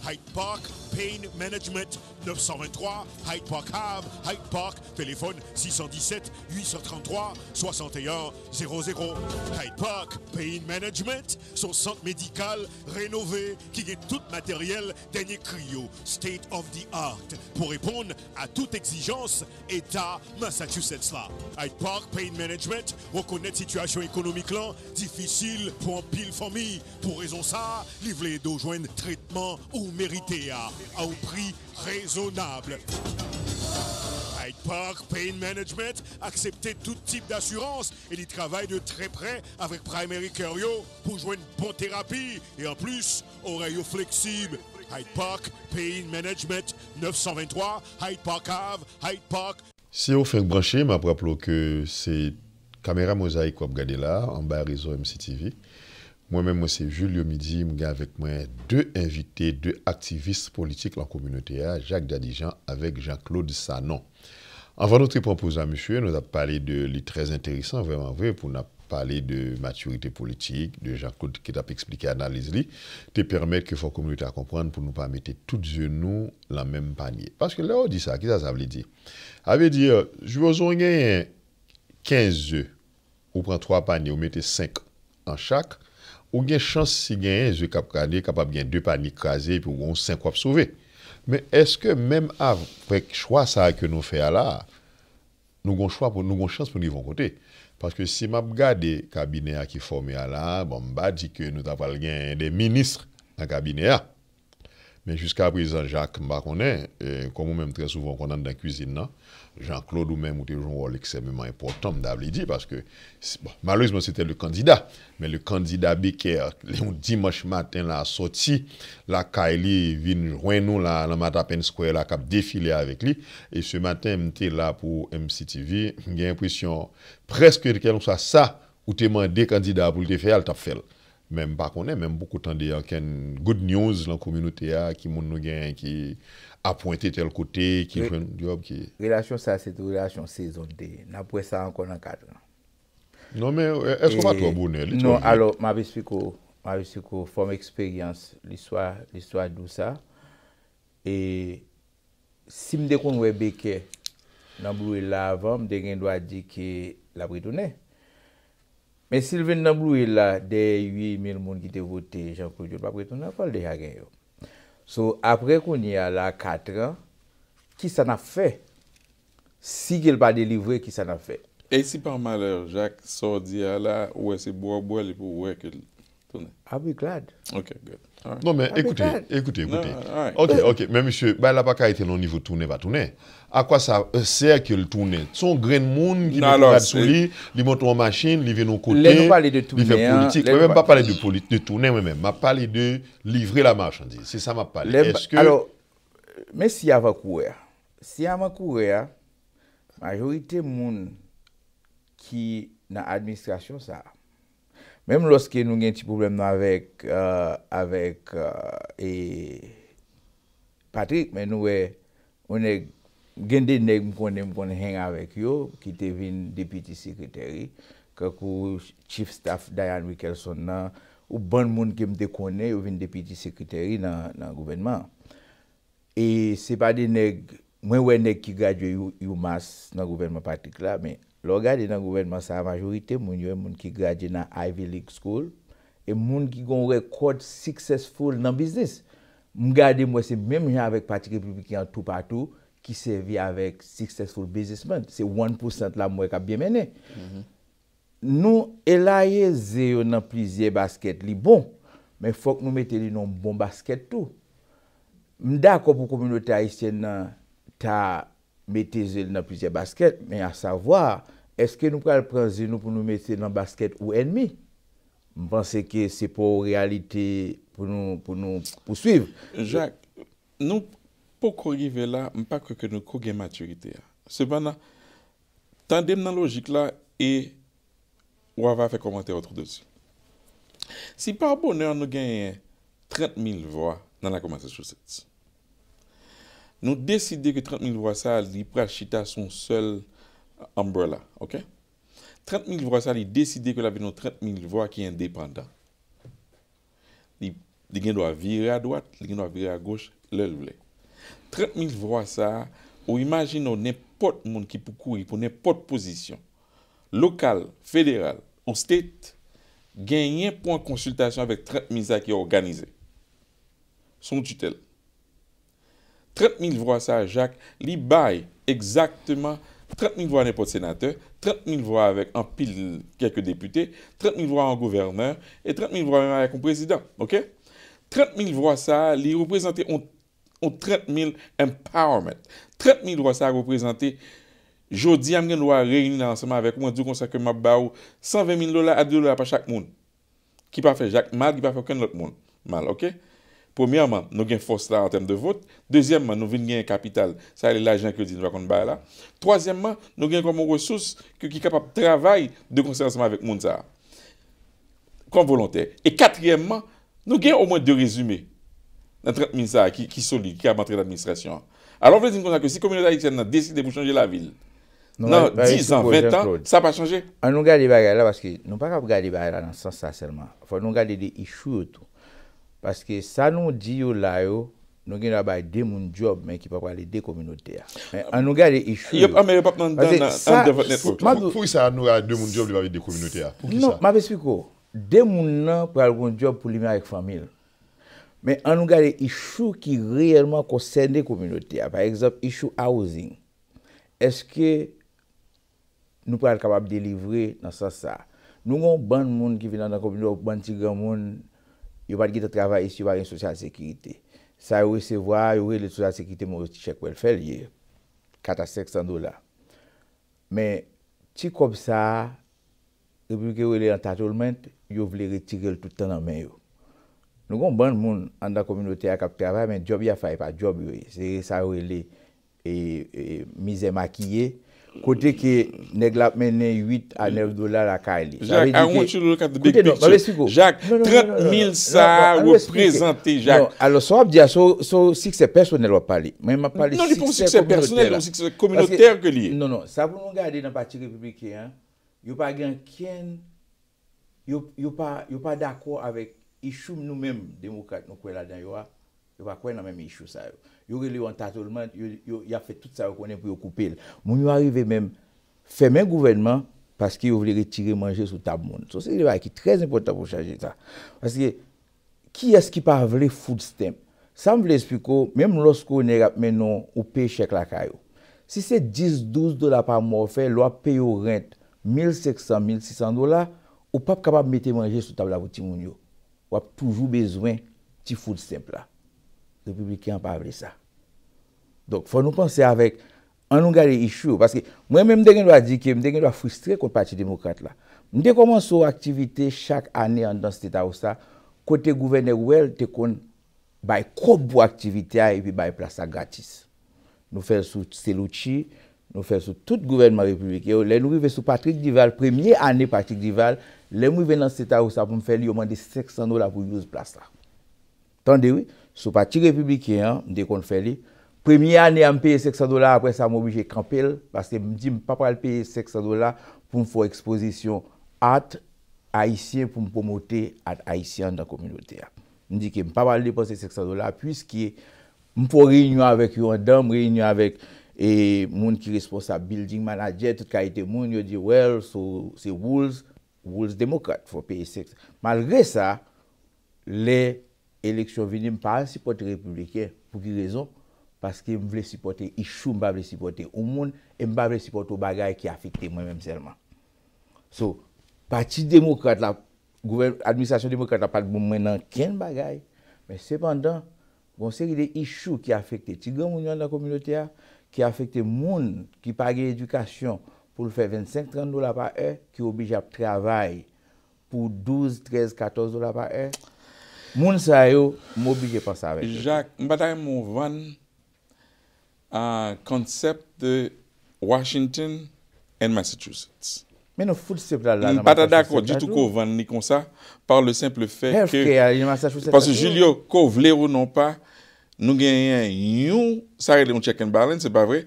Hyde Park Pain Management 923, Hyde Park Ave, Hyde Park, téléphone 617 833 61 00. Hyde Park Pain Management, son centre médical rénové qui est tout matériel dernier cryo, state of the art, pour répondre à toute exigence État Massachusetts là. Hyde Park Pain Management reconnaître, situation économique difficile pour un pile famille. Pour raison ça, livrer d'eau traitement ou mérité à, un prix raisonnable. Hyde Park Pain Management accepter tout type d'assurance et il travaille de très près avec Primary Curio pour joindre une bonne thérapie et en plus, oreille flexible. Hyde Park Pain Management 923 Hyde Park Ave, Hyde Park. Si vous fait brancher, m'a propre que c'est kamera mozaik wap gade la, an ba rezo MC TV. Mwen men mwen se Julio Midi, mwen gen avèk mwen dè invité dè aktivist politik lan komunite a, Jacques Dadijan avèk Jean-Claude Sanon. An van nou tri proposan, mwen chwe, nou ap pale de li trez interisan, pou nou ap pale de maturite politik, de Jean-Claude ki tap explike analize li, te permèt ke fò komunite a kompran pou nou pa mette tout zè nou lan mèm panye. Paske lè ou di sa, ki sa sa vli di? Avè di, jwè zo ngen yè, 15 oe, ou pran 3 panye, ou mette 5 an chak, ou gen chans si gen 1 oe kap kane, kapap gen 2 panye kaze, pou gen 5 wap souve. Men eske menm avwek chwa sa ke nou fe ala, nou gen chans pou nou gen chans pou nou yvon kote. Paske si map ga de kabine a ki forme ala, bon, mba di ke nou tapal gen de ministre nan kabine a, Men jiska prizant Jacques Mbakonè, komou men mtren soufoun konan dan kuzin nan, Jean-Claude ou men mtren joun rol eksememen important mdav li di, paske, bon, malouzman sète le kandida, men le kandida bi kè, le ou dimanche matin la soti, la kè li vin rwen nou la, la matapen square la, kap defile avèk li, e se matin mtren la pou MCTV, mwen gen impwisyon, preske de kèl ou sa sa, ou te man de kandida pou li te fè al tap fèl. Mèm bakonè, mèm boukoutan de yon ken good news lan kouminoute ya ki moun nou gen ki apointe tel kote. Relasyon sa, se te relasyon sezon de. N apwe sa ankon an kadran. Non men, e- eskou pa e- to abounè? Non, alo, m ap espikou, m ap espikou, fòm eksperyans, l'iswa, l'iswa d'ou sa. E, si m dekoun wè beke, n ap wè la avan, m dekèn dwa di ki la bretounè. Men Silven Namblou il la, de 8000 moun ki te vote Jean-Claude Diop apre tou nan fal de yagen yo. So apre kon yal la 4 an, ki sa na fe? Si gel pa delivre, ki sa na fe? E si pan maler, Jacques Sordi ala, oue se bo abou alipo, oue ke tou nan? I'll be glad. Ok, good. Non men, ekoute, ekoute, ekoute. Ok, ok, men monsye, la pa ka ete nan nivou toune batoune. A kwa sa, e ser ke l toune? Son gren moun ki nan fad souli, li moton man chine, li venon kote, li ven politik. Men pa pale de toune men men, ma pale de livre la marchandise. Se sa ma pale, eske... Men si ya va koure, si ya ma koure, majorite moun ki nan administrasyon sa ap, Mem loske nou gen ti problem nou avèk euh, euh, e Patrick, men nou wè gen de neg mkonde mkonde hèn avèk yo ki te vin depiti sekretèri. Kèkou chief staff Diane Wickelson nan, ou ban moun ki mdekone yo vin depiti sekretèri nan gouvenman. E se pa de neg, mwen wè neg ki gajwe yu mas nan gouvenman Patrick la men. Lo gade nan gouvernement sa majorite, moun yo e moun ki gradye nan Ivy League School, e moun ki gon rekod siksesful nan biznes. Mwen gade mwen se mèm jen avèk pati republikan tout patou, ki sevi avèk siksesful biznesmen. Se 1% la mwen ka biemenè. Mhm. Nou elaye ze yo nan plizye basket li bon, men fòk nou mette li nan bon basket tout. Mwen dakop ou komilote a isye nan ta... mette zil nan pizye basket, men a sa vwa, eske nou pral pran zil nou pou nou mette nan basket ou ennmi? Mpense ke se pou realite pou nou pousuiv. Jacques, nou pou kou give la, mpa kou gen maturite ya. Se ban la, tan dem nan logik la, e wava fe komante otro de si. Si par boner nou genye 30.000 vwa nan la komante sou seti, Nou deside ke 30.000 vwa sa li prachita son sol umbrella, ok? 30.000 vwa sa li deside ke la vi nou 30.000 vwa ki yon depanda. Li gen do a vire a doat, li gen do a vire a goch, lè lwè. 30.000 vwa sa, ou imagine nou nepot moun ki pou koui pou nepot posisyon. Lokal, federal, ou state, gen yon pon konsultasyon vek 30.000 vwa sa ki yo organize. Son tutel. 30.000 vwa sa jak li bayi Exactement 30.000 vwa ne pot senate 30.000 vwa avek an pil Kekke depute 30.000 vwa an gouverneur E 30.000 vwa an ekon prezident 30.000 vwa sa li reprezenti On 30.000 empowerment 30.000 vwa sa reprezenti Jodi amgen wwa reyini Nansama avek ou an du konsakke map ba ou 120.000 lola ade lola pa chak moun Ki pa fe jak mal ki pa fe ken lot moun Mal oke Premièman, nou gen fos la an tem de vot. Dezyèman, nou ven gen kapital. Sa e l'ajen ke di nou wakon bay la. Trozyèman, nou gen koman resous ki kapap travay de konseransman avèk moun sa. Kon volontè. E katrièman, nou gen o mwen de rezume nan tret moun sa ki soli, ki abantre l'administrasyon. Alon vle di nou konseransman, si kominyon la yiksen nan deside pou chanje la vil, nan 10 an, 20 an, sa pa chanje? An nou gade bagay la, paski nou pa kap gade bagay la nan sans sa selman. Foy nou gade de ishu yo tou. Paske sa nou di yo layo, nou gen apay demoun job men ki pa kwa li de kominote ya. An nou gade ishu... Yop, ame yop ap nan, an devat netfot. Fou isa an nou gade demoun job li pa li de kominote ya? Non, ma ve spiko. Demoun nan pou al kon job pou li men a ek famil. Men an nou gade ishu ki reyelman kosende kominote ya. Par exemple, ishu housing. Eske nou pou al kapap delivre nan sa sa? Nou kon ban moun ki vi nan da kominote ya, ban ti gran moun... yo pat gite travay si yo vare yon sosyal sekirite. Sa yo resevwa, yo vare yon sosyal sekirite mwen wè ti chèk wèl fèl yè, katasek san do la. Men, ti kob sa, republikè yo vare yon tatoulment, yo vare yon retire l toutan nan men yo. Nou kon ban moun an da kominote ya kap travay, men job ya fay pa job yo yon. Sa yo vare yon e, e, mizè makiye, Kote ke neglap menen 8 a 9 dolar akay li. Jacques, anwen chou loulokat de big non, picture. Jacques, 30.000 sa reprezenté Jacques. Non, alo so ap diya, sou sikse personel wap pali. Non, li pou sikse personel, li pou sikse kominotèr ke li. Non, non, sa pou moun gade nan pati republiken, yo pa gen ken, yo pa dako avèk ishou mnou mèm demokat nou kwe la den yo a, yo pa kwen nan mèm ishou sa yo. yo re le yo antartolman, yo ya fe tout sa yo konen pou yo koupe el. Moun yo arive men, fe men gouvenman, paske yo vle re tire manje sou tab moun. So se li va ki trez impotant pou chaje sa. Paske, ki as ki pa vle food stamp? Sa m vle espiko, menm los ko ne rap menon, ou pe chek la kayo. Si se 10-12 dola pa moun fe, lwa pe yo rent, 1,600-1,600 dola, ou pap kapab mete manje sou tab la vouti moun yo. Ou ap poujou bezwen ti food stamp la. De publikyan pa vle sa. Donk, fò nou panse avèk, an nou gare isyo, paske mwen mè mdè gen nou a dike, mdè gen nou a frustre kon pati demokrat la. Mdè koman sou aktivite chak anè an dan steta ou sa, kote gouverne wèl te kon bay koubou aktivite a, epi bay plasa gratis. Nou fèl sou Selouchi, nou fèl sou tout gouverne man republikye, lè nou vè sou Patrick Dival, premye anè Patrick Dival, lè mwen vè nan steta ou sa pou m fè li, yo man de 600 ou la pou yose plasa. Tande wè, sou pati republikye an, mdè kon fè li, Premye anè a m paye 600 dola, apre sa m oubi jè kampel, paske m di m papal paye 600 dola pou m fò ekspozisyon at Aisyen pou m pomote at Aisyen da komynotè a. M di ki m papal depose 600 dola, pwis ki m fò reynyo avèk yon dam, reynyo avèk moun ki responsa building manager, tout ka ite moun, yo di, well, so se wouls, wouls demokat fò paye 600 dola. Malre sa, le eleksyon veni m pa ansi poti republiken, pou ki rezon? Paske m vle sipote, ishou m ba vle sipote ou moun, e m ba vle sipote ou bagay ki afekte mwen mèm serman. So, pati demokrat la, administrasyon demokrat la pati bon mwen nan ken bagay, mè sepandan, monseri de ishou ki afekte, ti gen moun yon nan komilote a, ki afekte moun ki page edukasyon pou l fè 25-30 dola pa e, ki obije ap travay pou 12-13-14 dola pa e, moun sa yo, m obije pa sa vek. Jacques, m batay moun vwan, a konsept de Washington and Massachusetts. Men nou foul sep lala nan Massachusetts. Ni pata d'akot di tout kouvan ni konsa par le simple fèk ke... Parse Julio kouv lè ou non pa, nou genyen yon... Sa re le yon check and balance, se pa vre.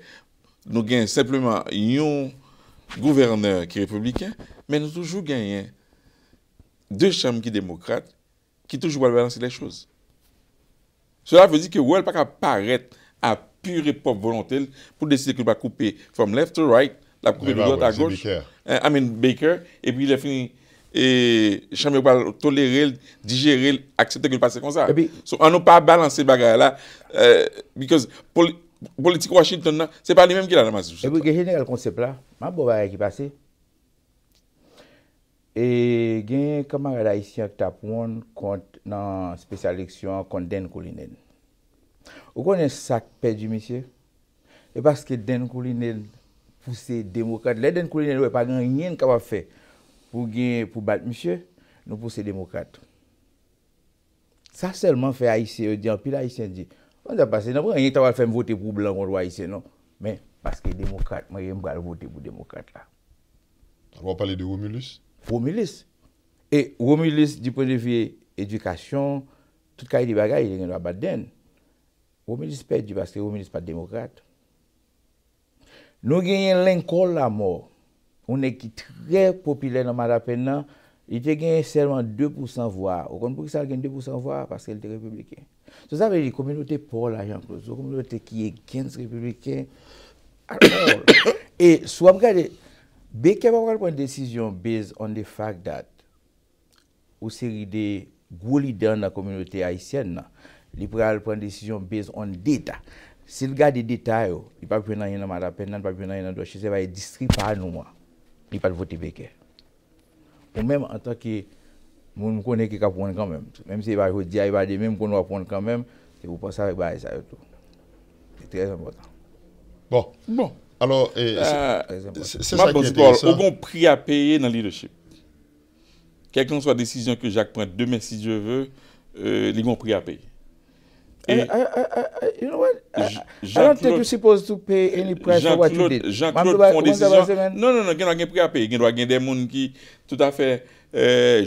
Nou genyen sepleman yon gouverneur ki republikan, men nou toujou genyen de chanm ki demokrate ki toujou wale balance le chouz. Sola vè di ke wèl pa ka paret ap pure pop volantel, pou deside ki nou pa koupe from left to right, la koupe de l'autre eh, a gauche, amen Baker, epi le fin, chanmè kwa tolere, digere, aksepte ki nou pa se konsa. So anou pa balanse bagay la, because politik Washington se pa li menm ki la nan masi. E pou genye genye al konsep la, ma bo bagay ki pase, e genye kamarada isya tapoun kont nan spesyaliksyon kont den kou lineni. Ou kon yon sak pe di misye, e baske den kouline pou se demokat. Le den kouline ou e pa gen yon kawa fe pou bat misye, nou pou se demokat. Sa selman fe Aisyen, ou di anpil Aisyen di, anpil Aisyen di, nan pou gen yon kawa fe mvote pou blan moun rwa Aisyen nou, men, baske demokat, mwen gen mwale vote pou demokat la. Awa pale di Womilis? Womilis, e Womilis di pwede vi edukasyon, tout kaye di bagay, gen yon waba dene. Ou menispe di, paske ou menispe pa demokrate. Nou genyen lenkol la mor. Ou ne ki tre popile nan marapen nan, ite genyen selman 2% vwa. Ou konpou ki sal genyen 2% vwa, paske elte republiken. Sosa ve di, kominote pol a jan kloz, ou kominote ki e genz republiken. E sou am gade, be kem ap akal pou an de desisyon bez an de fak dat ou seri de gwo lidan nan kominote haisyen nan. Li pre al pren desisyon bez on deta. Se l gade deta yo, li pa pre nan yon an matapen, nan pa pre nan yon an do chise, va yon e distri pa anouman. Li pat vote beke. Ou menm an tan ki, moun m konen ki ka pon kan menm. Menm se yon va yon diya, yon e va di menm konen wap pon kan menm, se yon pa sa yon ba yon e sa yotou. E trez anbotan. Bon. Bon. Alors, se sa ki ente yon sa. Ou gon pre a peye nan leadership. Kek nan swa desisyon ke Jacques pren, demen si je ve, li gon pre a peye. Eh, eh, eh, you know what? I don't think you're supposed to pay any price for what you did. Jean-Claude, Jean-Claude, Jean-Claude, Non, non, non, gen wagen priy apè. Gen wagen den moun ki tout afe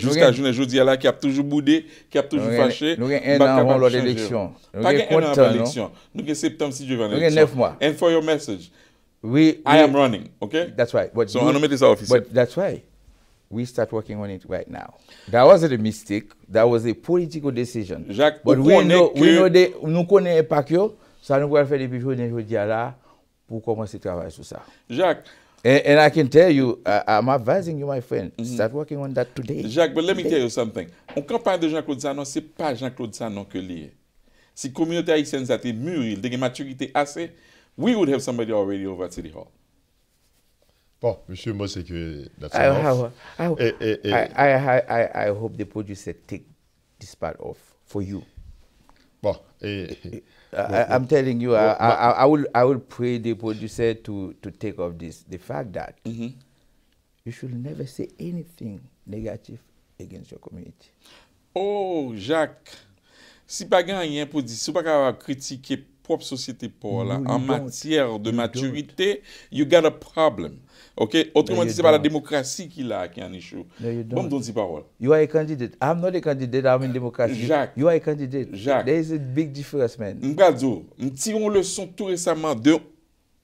jiska jounen joudi ala ki ap toujou boudè, ki ap toujou fache. Nou gen enan ron lor de lèksyon. Non? Nou gen enan ron lèksyon. Nou gen septem si djouvan lèksyon. Nou gen nef mwa. And for your message, I am running, ok? That's right. So anoumete sa ofisip. But that's why. We start working on it right now. That was a mistake. That was a political decision. But we know that... Nou konen e pa kyo. Sa nou gwa fe de biyo ne jwè diya la. Pou komosi travay sou sa. And I can tell you, I'm advising you my friend, mm-hmm. start working on that today. Jacques, but let me tell you something. On kampanye de Jean-Claude Sanon, se pa Jean-Claude Sanon ke liye. Si komyote Haitiennes ate mûri, dege maturite ase, we would have somebody already over at City Hall. Bon, Monsi, monsi ki... I hope the producer take this part off for you. Bon, I'm telling you, I bon, will pray the producer to take off this. The fact that mm-hmm. you should never say anything negative against your community. Oh, Jacques, si pa gen yon prodisi, si pa gen yon prodisi, si pa gen yon prodisi, si pa gen yon prodisi, Ok? Otreman, se pa la demokrasi ki la ki anishou. Bon, don ti parol. You are a candidate. I'm not a candidate, I'm in demokrasi. You are a candidate. There is a big difference, man. Mbazo, mti yon le son tout resaman de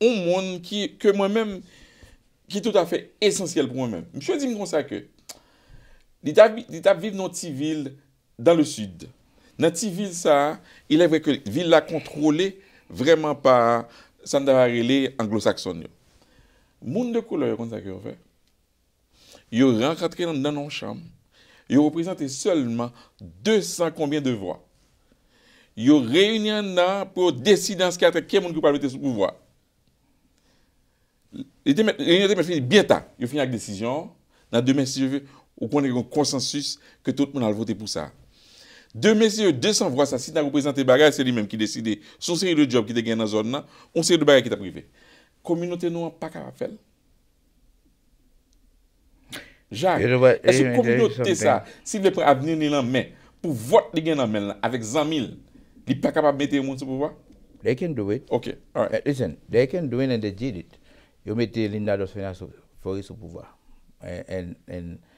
un moun ki tout afe esensyel pou mwen men. Mpcho di mkon sa ke, di tap viv nan ti vil dan le sud. Nan ti vil sa, il evre ke vil la kontrole vreman pa San Davarele anglo-sakson yo. Moun de kou la yon kontak yon fe, yon renk atre nan nanon chanm, yon reprezenten selman 200 konbyen devwa. Yon reynyan nan pou desidans ki atre ke moun koupalmete sou pou vwa. Yon reynyan te men finin bientan, yon finin ak desisyon, nan demen si jeve ou konnen yon konsensus ke tout moun al vote pou sa. Demen si yon 200 vwa sa, si nan reprezenten bagay, se li men ki deside, son seri de job ki te gen nan zon nan, on seri de bagay ki te prive. Komunote nou an pa kapap fel? Jacques, esi komunote sa, si le pre avenir li lan men, pou vot li gen nan men la, avek zan mil, li pa kapap mette yon moun sou pouvoi? They can do it. Ok, alright. Uh, listen, they can do it and they did it. Yo mette Linda Dos Fina Fori sou pouvoi. And, and, and,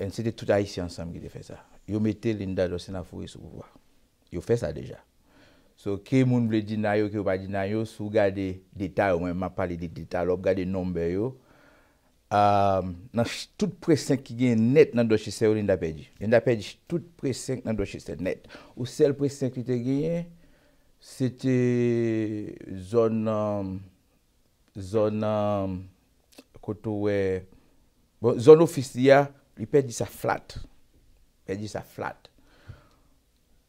en sè de tout a yisi ansam ki de fè sa. Yo mette Linda Dos Fina Fori sou pouvoi. Yo fè sa deja. So ke moun ble di nan yo, ke ou pa di nan yo, sou gade detay ou mwen ma pali di detay lop, gade nombe yo. Um, nan ch tout presen ki gen net nan do chise ou linda pe di. Linda pe di ch tout presen ki nan do chise net. Ou sel presen ki te gen, se te zon, um, zon, um, koto we, bon, zon ofis di ya, li pe di sa flat. Pe di sa flat.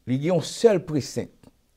Li gen yon sel presen.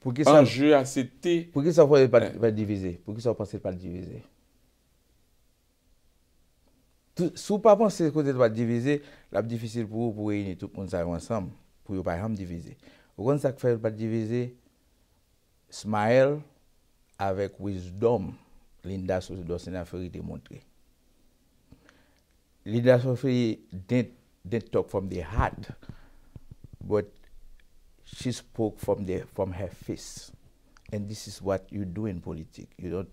Pou ki sa... Anje a sete... Pou ki sa fwese pa divize. Pou ki sa fwese pa divize. Sou pa fwese kon se fwese pa divize, la mdifisil pou ou pou reyne tout moun sa yon sam. Pou yo pa yon divize. Pou kon sa fwese pa divize, smile, avek wisdom, Linda Soufri dosen a fwese te mwontre. Linda Soufri didn't talk from the heart, but she spoke from the from her face, and this is what you do in politics. You don't,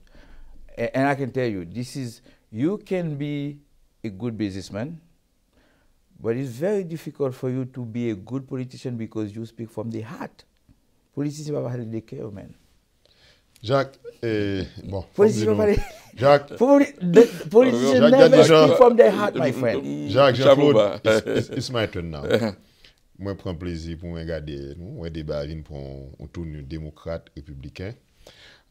and, I can tell you, this is you can be a good businessman, but it's very difficult for you to be a good politician because you speak from the heart. Politicians va parler de cœur, man. Jacques, eh, bon, Jacques, the never speak from their heart, my friend. Jacques, Jean-Claude, it's, it's, it's my turn now. Mwen pren plezi pou mwen gade, mwen deba avin pou mwen otoun yon demokrate republikan.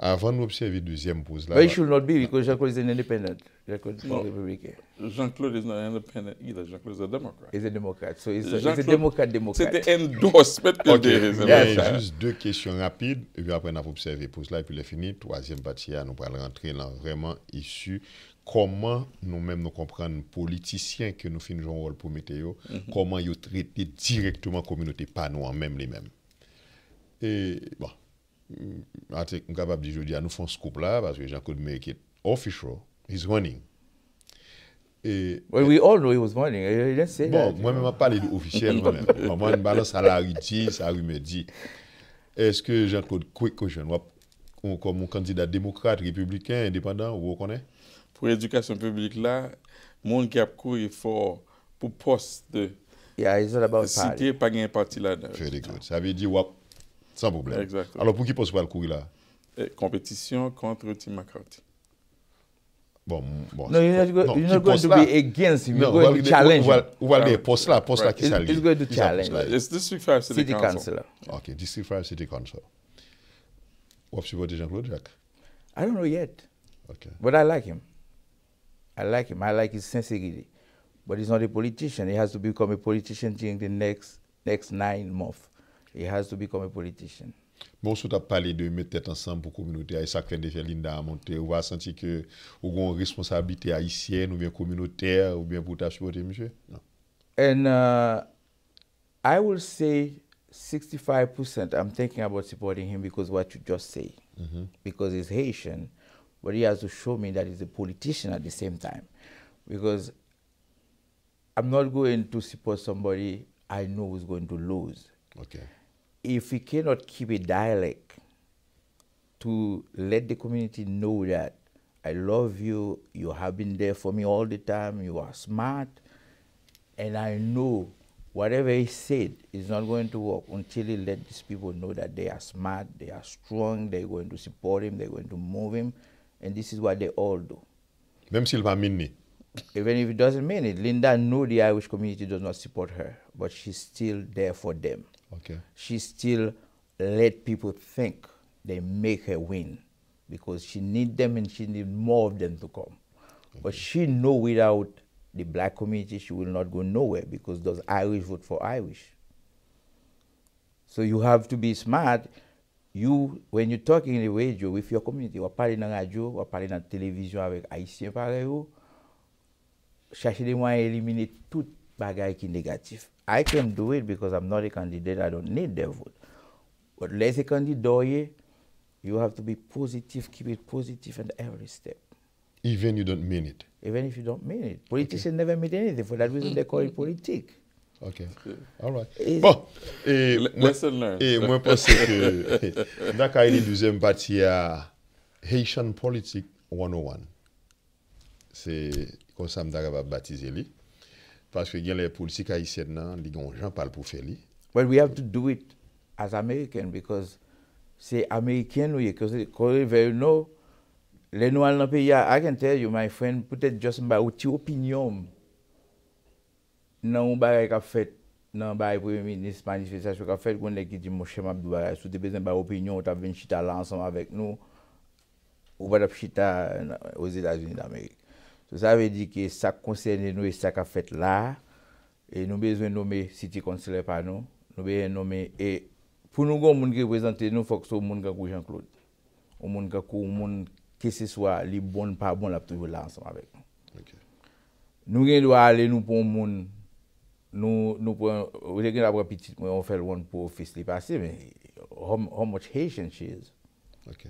Avan nou obsevi deuxième pouze la. But it should not be because Jean-Claude is an independent. Jean-Claude is not an independent either. Jean-Claude is a demokrate. He's a demokrate. So he's a demokrate demokrate. C'est un doux aspect. Jus deux questions rapides et puis après nous avons observé pouze la et puis il est fini. Troisième partie, nous prenons la rentrée, nous avons vraiment issu. koman nou men nou kompren politisyen ke nou finjoun rol pou mete yo, koman mhm. yo trete direktouman kominote pa nou an men li men. E, bon, ati mkabab di jodi an nou fon skop la, parce que Jean-Claude Méric est official, he's running. We all know he was running, eh, eh, let's say bon, that. Bon, mwen men mwen pale di ofisyel mwen men, mwen mwen balan salari di, salari men di. Est-ce que Jean-Claude, quick question, mwen kon mwen kandida demokrate, republikan, indepandan, ou wou konnen? Pou edukasyon publik la, moun ki ap kou yi fò pou pos de. Yeah, it's all about party. Siti pag yi yi party la. Very good. Avye di wap, san pou blè. Exact. Alò pou ki pos wale kou yi la? Kompetisyon kontre Tim McCarty. Bon, bon. No, you're not non, going to be against him. Non, you're going to challenge him. Ou wale, pos la, pos la ki salgi. He's going to challenge. It's District 5 City Council. Ok, District 5 City Council. Wap si wote Jean-Claude Jacques? I don't know yet. Ok. But I like him. I like him. I like his sensitivity. But he's not a politician. He has to become a politician during the next, next nine months. He has to become a politician. Bon, sou tap pale de met tèt ansan pou kominote a Isak Fendeche Linda a monte, ou va santi ke ou gon responsabilite haisyen ou bien kominote ou bien pou tap supporte, monsye? And uh, I will say 65% I'm thinking about supporting him because what you just say. Mm -hmm. Because he's Haitian. Mm -hmm but he has to show me that he's a politician at the same time. Because I'm not going to support somebody I know is going to lose. Okay. If he cannot keep a dialect to let the community know that I love you, you have been there for me all the time, you are smart, and I know whatever he said is not going to work until he let these people know that they are smart, they are strong, they're going to support him, they're going to move him, and this is what they all do. Même s'il va Even if it doesn't mean it, Linda knew the Irish community does not support her, but she's still there for them. Okay. She still let people think they make her win because she need them and she need more of them to come. Okay. But she know without the black community she will not go nowhere because those Irish vote for Irish. So you have to be smart You, when you're talking in the radio with your community, wap pale nan radio, wap pale nan televizyon avek ICF agay yo, chache di mwen elimine tout bagay ki negatif. I can do it because I'm not a kandidat, I don't need their vote. But lese kandidat doye, you have to be positive, keep it positive in every step. Even if you don't mean it? Even if you don't mean it. Politicians never mean anything, for that reason they call it politik. Ok, all right. Mwen pense ke, daka e li duze m bati a Haitian Politics 101. Se konsan m daga ba batize li. Paske gen le politik Haitien nan, li gen jen pal pou fe li. But we have to do it as American because se Amerikien ou ye, kose kore veyo nou, le nou an lopi ya, I can tell you my friend, pute just m ba outi opinyom. nan ou baye ka fet, nan baye Pouye Ministre Manifestasyon, ka fet kwen le ki di Moshema Bidwara, sou te bezen baye opinyon ou tap ven chita lansman avèk nou ou badap chita ou Zilazouni d'Amerik. Sa ve di ki sa konsenye nou e sa ka fet la, e nou bezwen nomè siti konsilè pa nou, nou beye nomè, e pou nou gon moun ki prezante nou fokso moun kakou Jean-Claude ou moun kakou, ou moun ke se swa li bon pa bon la pou yon lansman avèk nou. Nou gen dwa ale nou pou moun Nou pwen, ou gen apre pitit mwen, on fel woun pou ofis li pase, men, how much Haitian she is. Ok.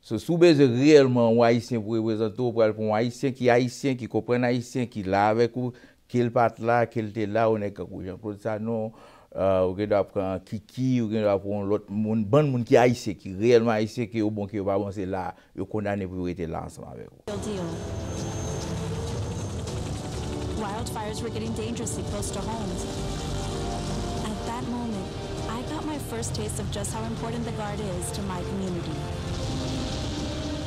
So soubeze reyelman wou Haitien pou e wèz an tou, pou el pou wou Haitien ki Haitien, ki kopren Haitien, ki la vek ou, kel pat la, kel te la, ou nek akou jankou, sa nou, euh, ou gen apre kiki, ou gen apre lout, moun, ban moun ki Haitien, ki reyelman Haitien, ki ou bon ki wou avanse bon, la, yo kondane pou wou ete lansman vek ou. Wildfires were getting dangerously close to homes. At that moment, I got my first taste of just how important the Guard is to my community.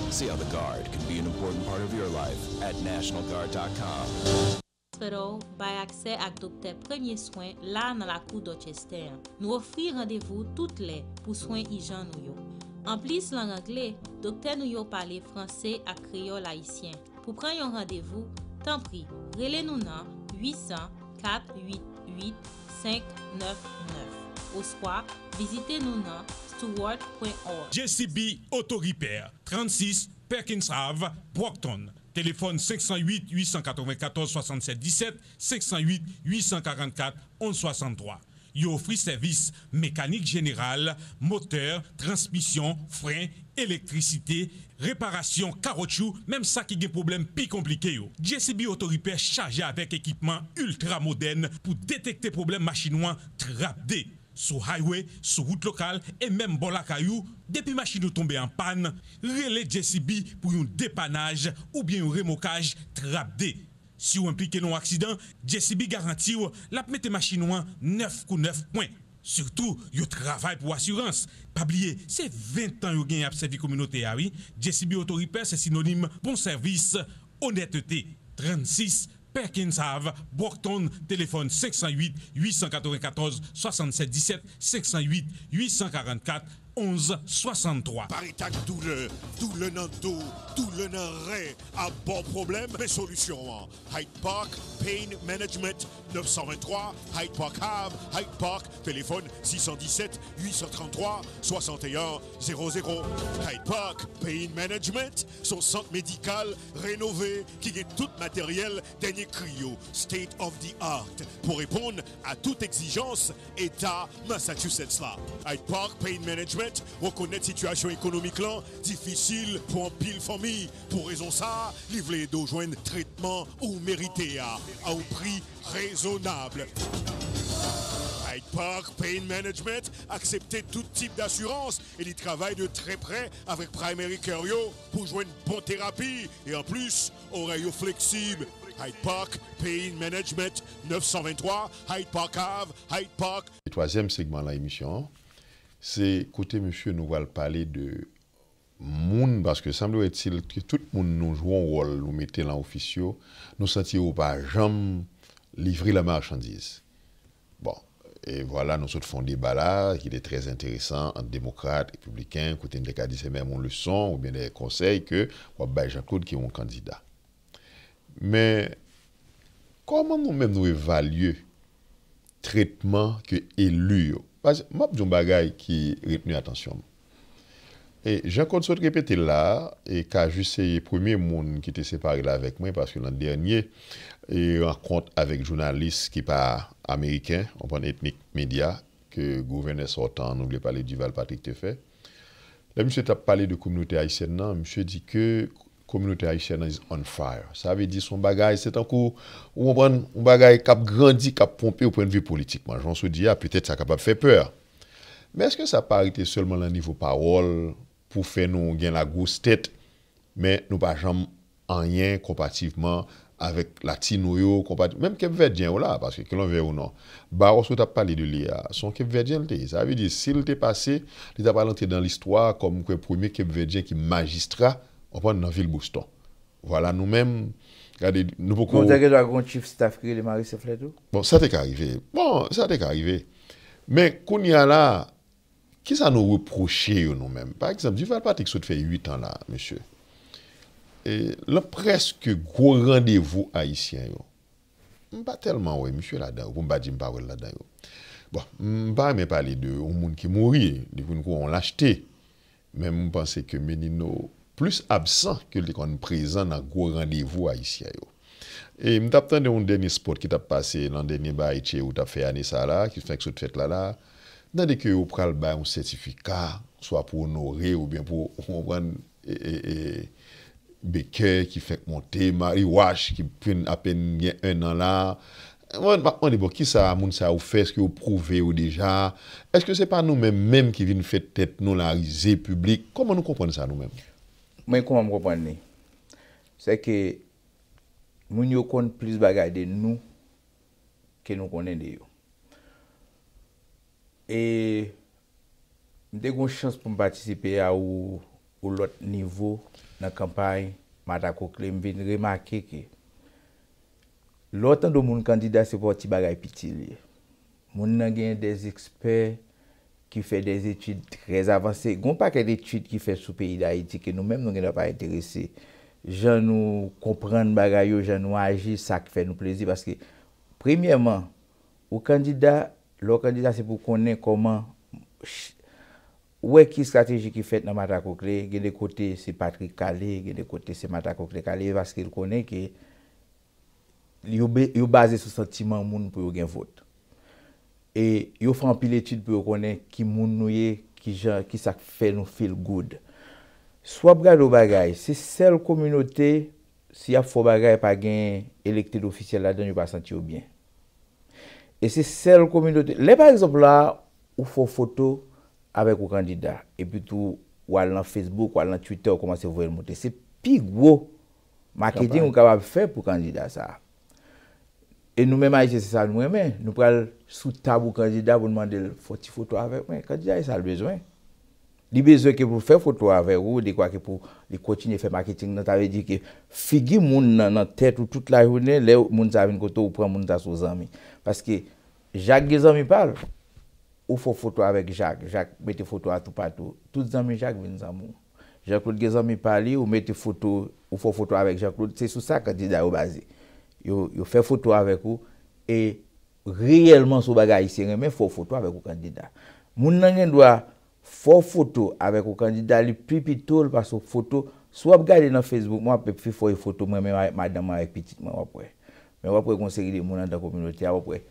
See how the Guard can be an important part of your life at NationalGuard.com. by accès à docteur premier swen là dans la cour d'Ochester. Nous offrons rendez-vous toutes les pour soins hygiène En plus en anglais, angle, docteur nou yo français à créole haïtien. Pour prendre un rendez-vous, t'en prie. Relais-nous 800 488 599. Ou soir, visitez-nous dans steward.org. JCB Auto 36 Perkins Ave, Brockton. Téléphone 508 894 67 17 508 844 1163. Il offre service mécanique générale, moteur, transmission, frein, électricité, Reparasyon karotchou, mèm sa ki gen problem pi komplike yo. JCB otoripe charje avek ekipman ultramoden pou detekte problem machinouan trapde. Sou highway, sou route lokal, e mèm bolak ayou, depi machinou tombe an pan, rele JCB pou yon depanaj ou bien yon remokaj trapde. Si ou implike non aksidan, JCB garantiu lapmete machinouan 9 kou 9 pwen. Surtout, yo travail pour assurance. Pas oublier, c'est 20 ans yo avez à la communauté ah oui. JCB Autoripair c'est synonyme bon service, honnêteté. 36 Perkins Ave, Brockton, téléphone 508 894 67 17 508 844 1163. 63. Paritac douleur, douleur le dos, douleur dans raie, à bon problème, mais solution. Hein. Hyde Park Pain Management 923, Hyde Park Ave, Hyde Park, téléphone 617 833 61 Hyde Park Pain Management, son centre médical rénové qui est tout matériel dernier cryo, state of the art, pour répondre à toute exigence, État Massachusetts là. Hyde Park Pain Management reconnaître situation économique là, difficile pour un pile famille. Pour raison ça, livrer d'eau joindre traitement ou mérité à, à un prix raisonnable. Hyde Park Pain Management accepter tout type d'assurance et il travaille de très près avec Primary Curio pour joindre une bonne thérapie et en plus, oreille flexible. Hyde Park Pain Management 923 Hyde Park Ave, Hyde Park. Le troisième segment de émission... Se kote monsye nou val pale de moun, baske samlou etil ke tout moun nou jouon rol, nou mette lan ofisyo, nou santi ou pa jam livri la marchandise. Bon, e vwala, nou sot fondi bala, ki de trez enteresan, an demokrate, epubliken, kote ndeka di semen moun luson, ou bende konsey ke wabay jankoud ki moun kandida. Men, koman nou men nou evalye tretman ke eluyo Basi, map di yon bagay ki reteni atansyon. E, jankon sou te repete la, e ka juse yon premier moun ki te separe la vek mwen, pasi yon an dernye, e yon akonte avek jounalist ki pa Ameriken, anpon etnik media, ke gouvene sa otan, nou gle pale di Valpatrik te fe. La, msye ta pale de koumounite Aysen nan, msye di ke... Komunite Ayichena is on fire. Sa ave di son bagay, se tankou, ou mwen bagay kap grandi, kap pompe, ou pren vi politikman. Jonsou di, apetet ah, sa kap ap fe peur. Men eske sa parite solman lan nivou parol, pou fe nou gen la gouse tet, men nou pa jam anyen kompativeman avek lati nou yo, men kep vejjen ou la, parce ke lon vey ou non. Baros ou tap pale de li, son kep vejjen lte. Sa ave di, si lte pase, lte tap pale lente dan listwa, kom mwen kwe premier kep vejjen ki magistra, Ou pa nou nan Vilbouston. Voilà nou men, gade nou pou bon, kou... Moun ta gèdwa kon chif staf kire de Marie Sefledou? Bon, sa te k'arive. Bon, sa te k'arive. Men, kon ya la, ki sa nou reproche yo nou men? Par exemple, jifal pa tek sou te fè 8 an la, mèchè, lè preske kou randevou haïsyen yo. Mpa telman wè, mchè la dan, mpa jim pa wè la dan yo. Mpa mè pale de ou moun ki mouri, mwen kou l'achete, mwen mpense ke meni nou... plus absant ke li kon prezant nan gwo randevou a isya yo. E mtap tan de yon deni spot ki tap pase, nan deni ba itye ou ta fey ane sa la, ki fèk sot fèt la la, nan de ke yo pral ba yon sertifika, swa pou onore ou bien pou mwen beke ki fèk monte, mariwash ki pwen apen yon nan la, mwen de bo ki sa, moun sa ou fè, s ki yo prouve ou deja, eske se pa nou men menm ki vin fèt tèt nou la rize publik, koman nou kompon sa nou menm? Mwen kouman mwopan ni, se ke mwen yon kon plis bagay de nou, ke yon kon en de yo. E, mwen de kon chans pou m patisipe ya ou lot nivou nan kampany matakokle, mwen ven remake ke. Lot an do mwen kandida sepoti bagay piti li, mwen nan genye dez ekspert, ki fè des etude trèz avansè, goun pa kèd etude ki fè sou peyi da etikè, nou mèm nou genè pa entere se, jan nou kompran bagay yo, jan nou agi, sa ki fè nou plezi, baske, premièman, ou kandida, lò kandida se pou konè koman, wè ki strategi ki fèt nan Matakokle, genè kote se Patrick Kale, genè kote se Matakokle Kale, baske l konè ki, yo baze sou sentiment moun pou yo gen vot. E yo fan pil etit pou yo konen ki moun nouye, ki jan, ki sak fe nou feel good. Swap ga do bagay, se sel kominote, si ya fwo bagay pa gen elekted ofisyel la den, yo pa santi yo byen. E se sel kominote, le par exemple la, ou fwo foto avek ou kandida. E pi tou ou al nan Facebook, ou al nan Twitter, ou komanse vwe mwote. Se pi gwo makedin ou kabab fe pou kandida sa a. E nou mèm aje se sa nou mè mè, nou pral sou tabou kandida pou nou mandel foti foto avè mè, kandida e sa l bezwen. Li bezwen ke pou fè foto avè ou, di kwa ke pou li koutinye fè marketing, nan t'ave di ke figi moun nan nan tèt ou tout la younen, lè moun sa vin koto ou pran moun sa sou zami. Paske, Jacques Gézami parle, ou fò foto avè Jacques, Jacques mette foto atou patou, tout zami Jacques vin zamou. Jacques Claude Gézami parle, ou mette foto, ou fò foto avè Jacques Claude, se sou sa kandida ou bazi. yo fè foto avèk ou, e rèyèlman sou baga Aisyen, men fò foto avèk ou kandida. Moun nan yon dwa fò foto avèk ou kandida, li pipitoul pa sou foto, sou ap gade nan Facebook, mwen ap fè fò yon foto, mwen mwen madan mwen repitit, mwen wap wè, mwen wap wè konsegi di moun nan da kominoti, mwen wap wè,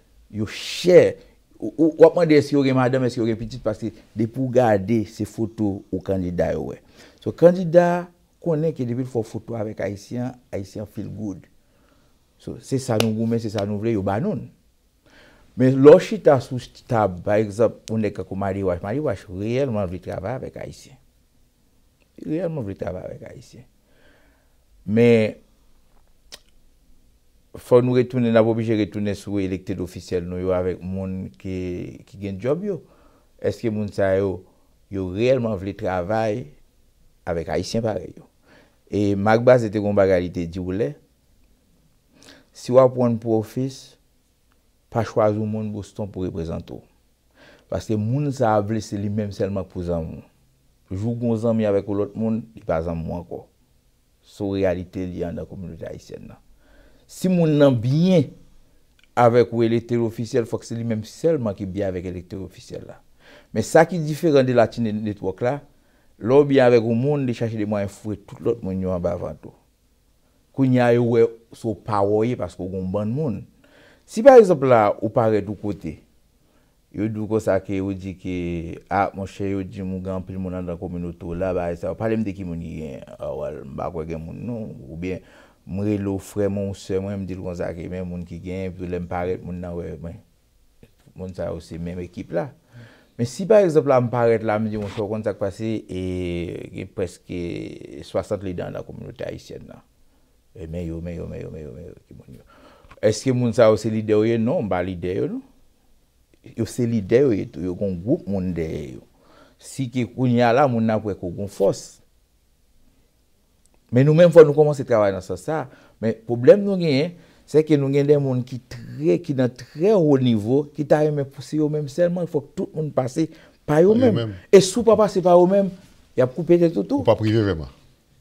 yo share, wap mwen de eski yon gen madan, eski yon gen pitit, paske de pou gade se foto ou kandida yon wè. So kandida konen ke debil fò foto avèk Aisyen, Aisyen feel good, Se sa nou gome, se sa nou vle, yo banoun. Men lò chita sou stitab, par ekzop, un dek akou mari waj, mari waj, reyèlman vle travay avèk Aisyen. Reyèlman vle travay avèk Aisyen. Men, fò nou retounen, nan pou bi jè retounen sou elektèd ofisèl nou yo avèk moun ki gen job yo, eske moun sa yo, yo reyèlman vle travay avèk Aisyen parè yo. E magbaz ete kon bagarite di ou lè, Si wap wane pou ofis, pa chwaz ou moun gwo ston pou reprezento. Paske moun sa a vlese li menm selman pou zan moun. Jou goun zan mi avek ou lot moun, di pa zan moun anko. Sou realite li an da komilote a isen nan. Si moun nan bine avek ou elektro-oficel, fok se li menm selman ki bine avek elektro-oficel la. Me sa ki diferende la ti netwok la, lò bi avek ou moun li chache de mwen fwe tout lot moun nyo anba avantou. pou nyay ouwe sou pawoye paskou goun ban moun. Si par exemple la, ou paret ou kote, yon dvou kon sake, yon di ki ap monshe yon di moun gampil moun an dan kominotou la, e pale mde ki moun yi gen awal mbakwe gen moun nou, ou bien mre lo freman ou se mwen mde yon kon sake, mwen moun ki gen vile mparet moun na we, mwen sa yon se mwen ekip la. Men si par exemple la mparet la, mwen di yon sou kontak pase, e preske 60 lidan an dan kominotou ta isyen nan. Mè yon, mè yon, mè yon, mè yon. Eske moun sa ou se lidè ou ye non, ba lidè ou nou? Yo se lidè ou ye tou, yo kon goup moun lidè ou. Si ki koun nyalan, moun nan kwe kon kon fos. Mè nou men fò nou komanse trawaj nan sa sa, mè problem nou gen, se ke nou gen den moun ki tre, ki nan tre ou nivou, ki ta yon men pwese yo men, selman fò tout moun pase pa yo men. E sou pa pase pa yo men, ya pou pwese toutou. Ou pa prive veman.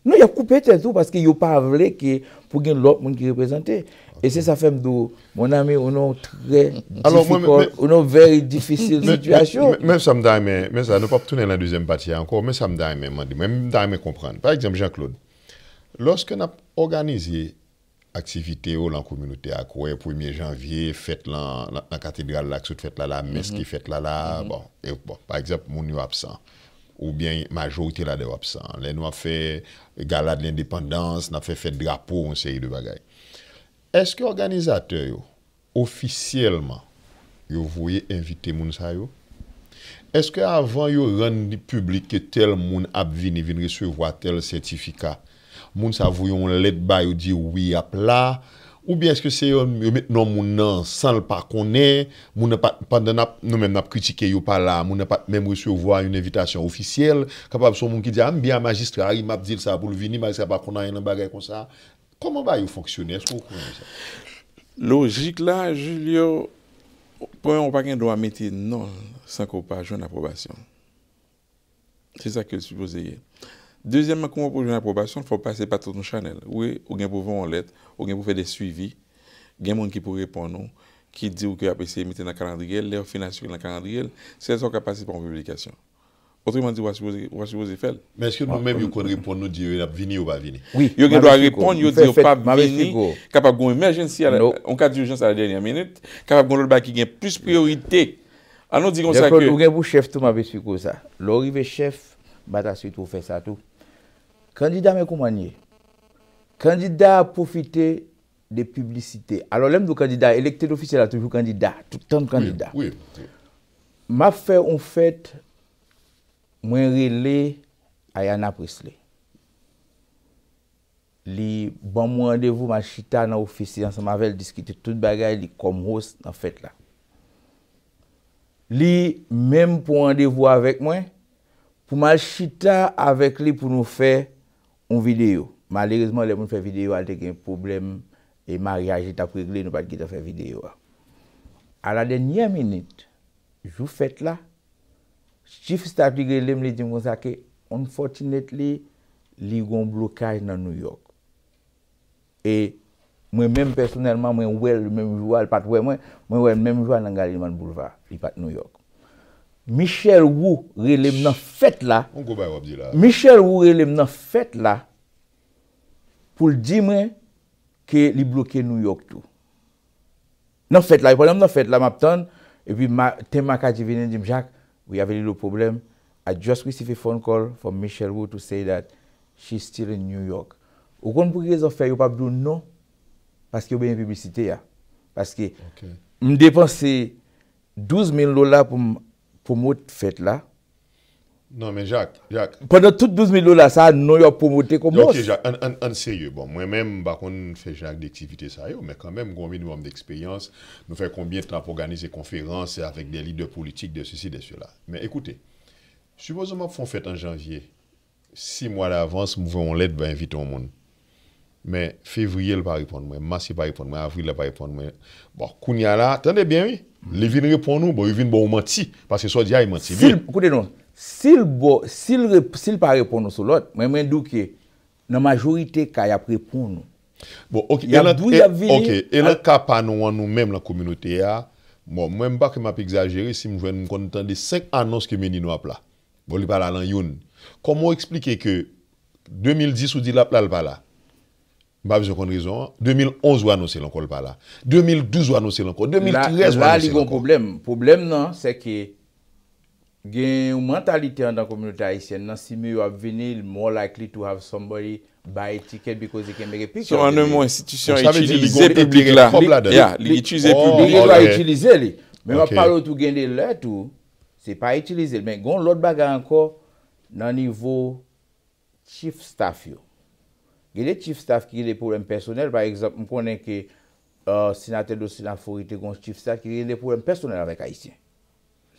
Nou, y ap koupe tel tou, paske yo pa avle ki pou gen lop moun ki represente. E se sa fem do, moun ame, ou nou trè difficult, ou nou veri difficile situasyon. Men sa m da ime, men sa, nou pa ptounen la dwezem pati anko, men sa m da ime mandi, men sa m da ime kompran. Par eksemp, Jean-Claude, loske nap organize aktivite yo lan koumenoute akwe, pou miye janvye, fèt lan, nan katedral lak sot fèt lala, mesk fèt lala, bon, e wop, par eksemp, moun yo absan. Ou byen majorite la de wap san. Len wap fe galad lindependans, nan fe fe drapo, ou se yi de bagay. Eske organizate yo, ofisyeleman, yo vouye invite moun sa yo? Eske avan yo rendi publik ke tel moun ap vini, vini reswe vwa tel sertifika, moun sa vouye yon ledba, yo di wii ap la, moun sa vouye yon ledba, Ou bien, eske se yo met nan moun nan, san l pa konen, moun ne pat panden ap, nou men ap kritike yo pa la, moun ne pat men mwese yo vwa yon evitasyon ofisyel, kapap son moun ki di, ambya ah, magistra, agi map dil sa pou l vini, magistra pa konen yon bagay kon sa, koman ba yo foksyone, eske ou konen sa? Logik la, Julio, pou yon pa gen do a mette nan, san ko pa, joun aprobasyon. Se sa ke l suposeye. Dezyenman, kou mwen pou jwen aprobasyon, fò passe patou nou chanel. Ou gen pou ven ou let, ou gen pou fe de suivi, gen mwen ki pou repon nou, ki di ou ki ap ese imite nan kalandriyel, le ou finasyon nan kalandriyel, se zon kapase pou an publikasyon. Otri mwen di wansipo zifel. Mwen eske nou mwen yon kon repon nou di yo yon ap vini ou ba vini? Yo gen do a repon, yo di yo pa vini, kapap goun emergenci, on ka di urjans a la denya menit, kapap goun lòl baki gen plus priorite. An nou di gonsa ki... O gen pou chef tou mwen vespikou Kandida mè koumanye. Kandida a profite de publicite. Alo lem do kandida, elektèl ofisye la toujou kandida. Toutan kandida. Ma fè ou fèt, mwen rile a Yana Prisley. Li, ban mwen randevou, mwen chita nan ofisye, ansan mwen vel diskite tout bagay, li komos nan fèt la. Li, mèm pou randevou avèk mwen, pou mwen chita avèk li pou nou fèt, On videyo. Malerizman le moun fè videyo al te gen problem e maryaj et ap wègle nou pat ki ta fè videyo. A la denye minute, jou fèt la, stif statike lem le di moun sa ke, unfortunately, li goun blokaj nan New York. E mwen mèm personelman, mwen wèl mèm jwa, mwen wèl mèm jwa nan gari nan bouleva, li pat New York. Michelle Wu reylem nan fet la, Michelle Wu reylem nan fet la, pou l di mwen, ke li bloke New York tou. Nan fet la, yon problem nan fet la, map ton, e pi tem maka di venen di mjak, we have a little problem, I just received a phone call, from Michelle Wu to say that, she's still in New York. O kon pou krezen fe, yo pa bdo nou, paske yo benye publicite ya, paske, m depanse, 12 mil lola pou m, pou mout fèt la? Nan men, Jacques, Jacques... Konnen tout 12 milou la sa, nan yon pou mout te komos? Ok, Jacques, an serye, bon, mwen men bakon fè Jacques d'ektivite sa yo, men kanmen mgon mi nou am d'eksperyans, nou fè konbien tan pou ganise konferans avèk de lider politik, de sisi, de sio la. Men ekoute, suposouman pou fèt an janvye, 6 mwa la avans, mouvè moun let, bè invite moun moun. Men, fevriye l pa repon mwen, masye pa repon mwen, avril l pa repon mwen. Bo, koun ya la, tande bien mi? Le vin repon nou, bo, le vin bo ou mati. Pase so di ya, ah, yi mati. Koute nou, sil bo, sil pa repon nou sou lot, mwen mwen dou ki, nan majorite ka yap repon nou. Bo, ok, e la kapanou an nou menm la kouminote ya, mwen mba ki map exagere si mwen jwen kon tande 5 anons ke meni nou ap la. Bo, li pala lan yon. Komo eksplike ke, 2010 ou di la pala l pala? Ba vizyon kon rizon, 2011 w anonsen lankol pa la. 2012 w anonsen lankol, 2013 w anonsen lankol. La, la li gwen problem. Problem nan, se ke gen yon mentalite an dan komunite Haitien, nan sime yon apvenil more likely to have somebody buy a ticket because they can make a picture. Son anonmo institisyon ityize publik la. Ya, li ityize publik. Ya, li ityize publik la ityize li. Men w apalot ou gen de lè tou, se pa ityize li. Men gwen lot baga anko nan nivou chief staff yo. genye tif staf ki genye problem personel, par exemple, m konen ke euh, sinate dosilan Foril te gons tif staf ki genye problem personel avek a yisi.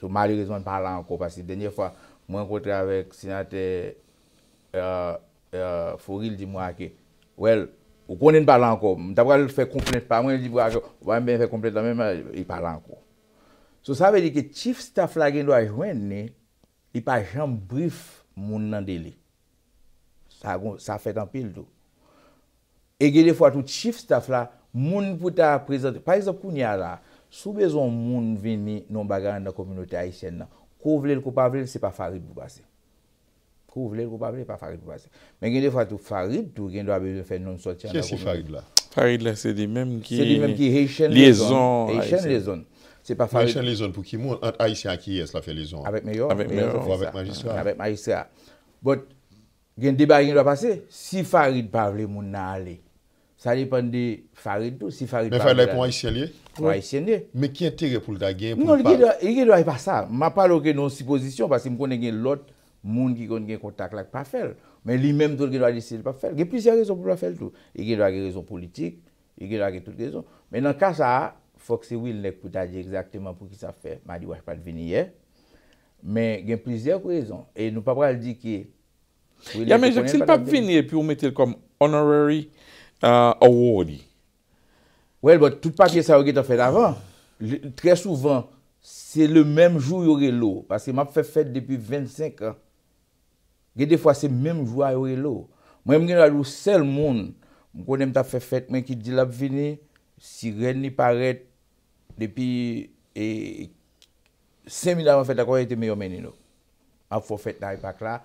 So, mali rezon pala anko, pasi denye fwa mwen kontre avek sinate Foril di mwa ke, wel, m konen pala anko, m tabwa l fè komplet pa, mwen l di vwa vwa m ben fè komplet, mwen pala anko. So, sa vè di ke tif staf la gen do a jwen ne, i pa jen brif moun nan deli. Sa fèt anpil do. E gen de fwa tou chif staf la, moun pou ta prezent, pa yon zap kou nyala, sou bezon moun vini non bagan an da kominote Haitien nan. Kou vlel, kou pa vlel, se pa Farid Boubassé. Kou vlel, kou pa vlel, pa Farid Boubassé. Men gen de fwa tou Farid tou gen dwa bezon fè non soti an da kominote. Kè si Farid la? Farid la se di menm ki... Se di menm ki Haitien lézon. Haitien lézon. Haitien lézon pou ki moun, an Haitien ki yè s'la fè lézon. Avèk mè yon. Avèk mè yon. Avèk majiswa. Av Sa depande Farid tou, si Farid... Mè Farid lè pou wajisyen lè? Mè wajisyen lè. Mè ki entege pou l'da gen, pou l'da... Non, lè gen lè, lè gen lè pa sa. Mè pa lò gen non-siposisyon, pasi m konen gen lot moun ki konen gen kontak lè ak pa fel. Mè li mèm tou lè gen lè se lè pa fel. Gen plisè rezon pou lè fel tou. Lè gen lè gen rezon politik, lè gen lè gen tout rezon. Mè nan ka sa, fòk se wè lè kou tajè ekzaktèman pou ki sa fè. Mè di wè j pa lè vini ye. A ou ou li? Ou el bo, tout pati e sa ou ge ta fet avan, tre souvan, se le menm jou yore lo, pasi map fet fet depi 25 an, ge defwa se menm jou a yore lo. Mwen mwen gen alou sel moun, mwen konen ta fet fet, mwen ki dil ap vini, si ren ni paret, depi, 5 min avan fet ta konen te meyo meni nou, ap fo fet nan yon pak la,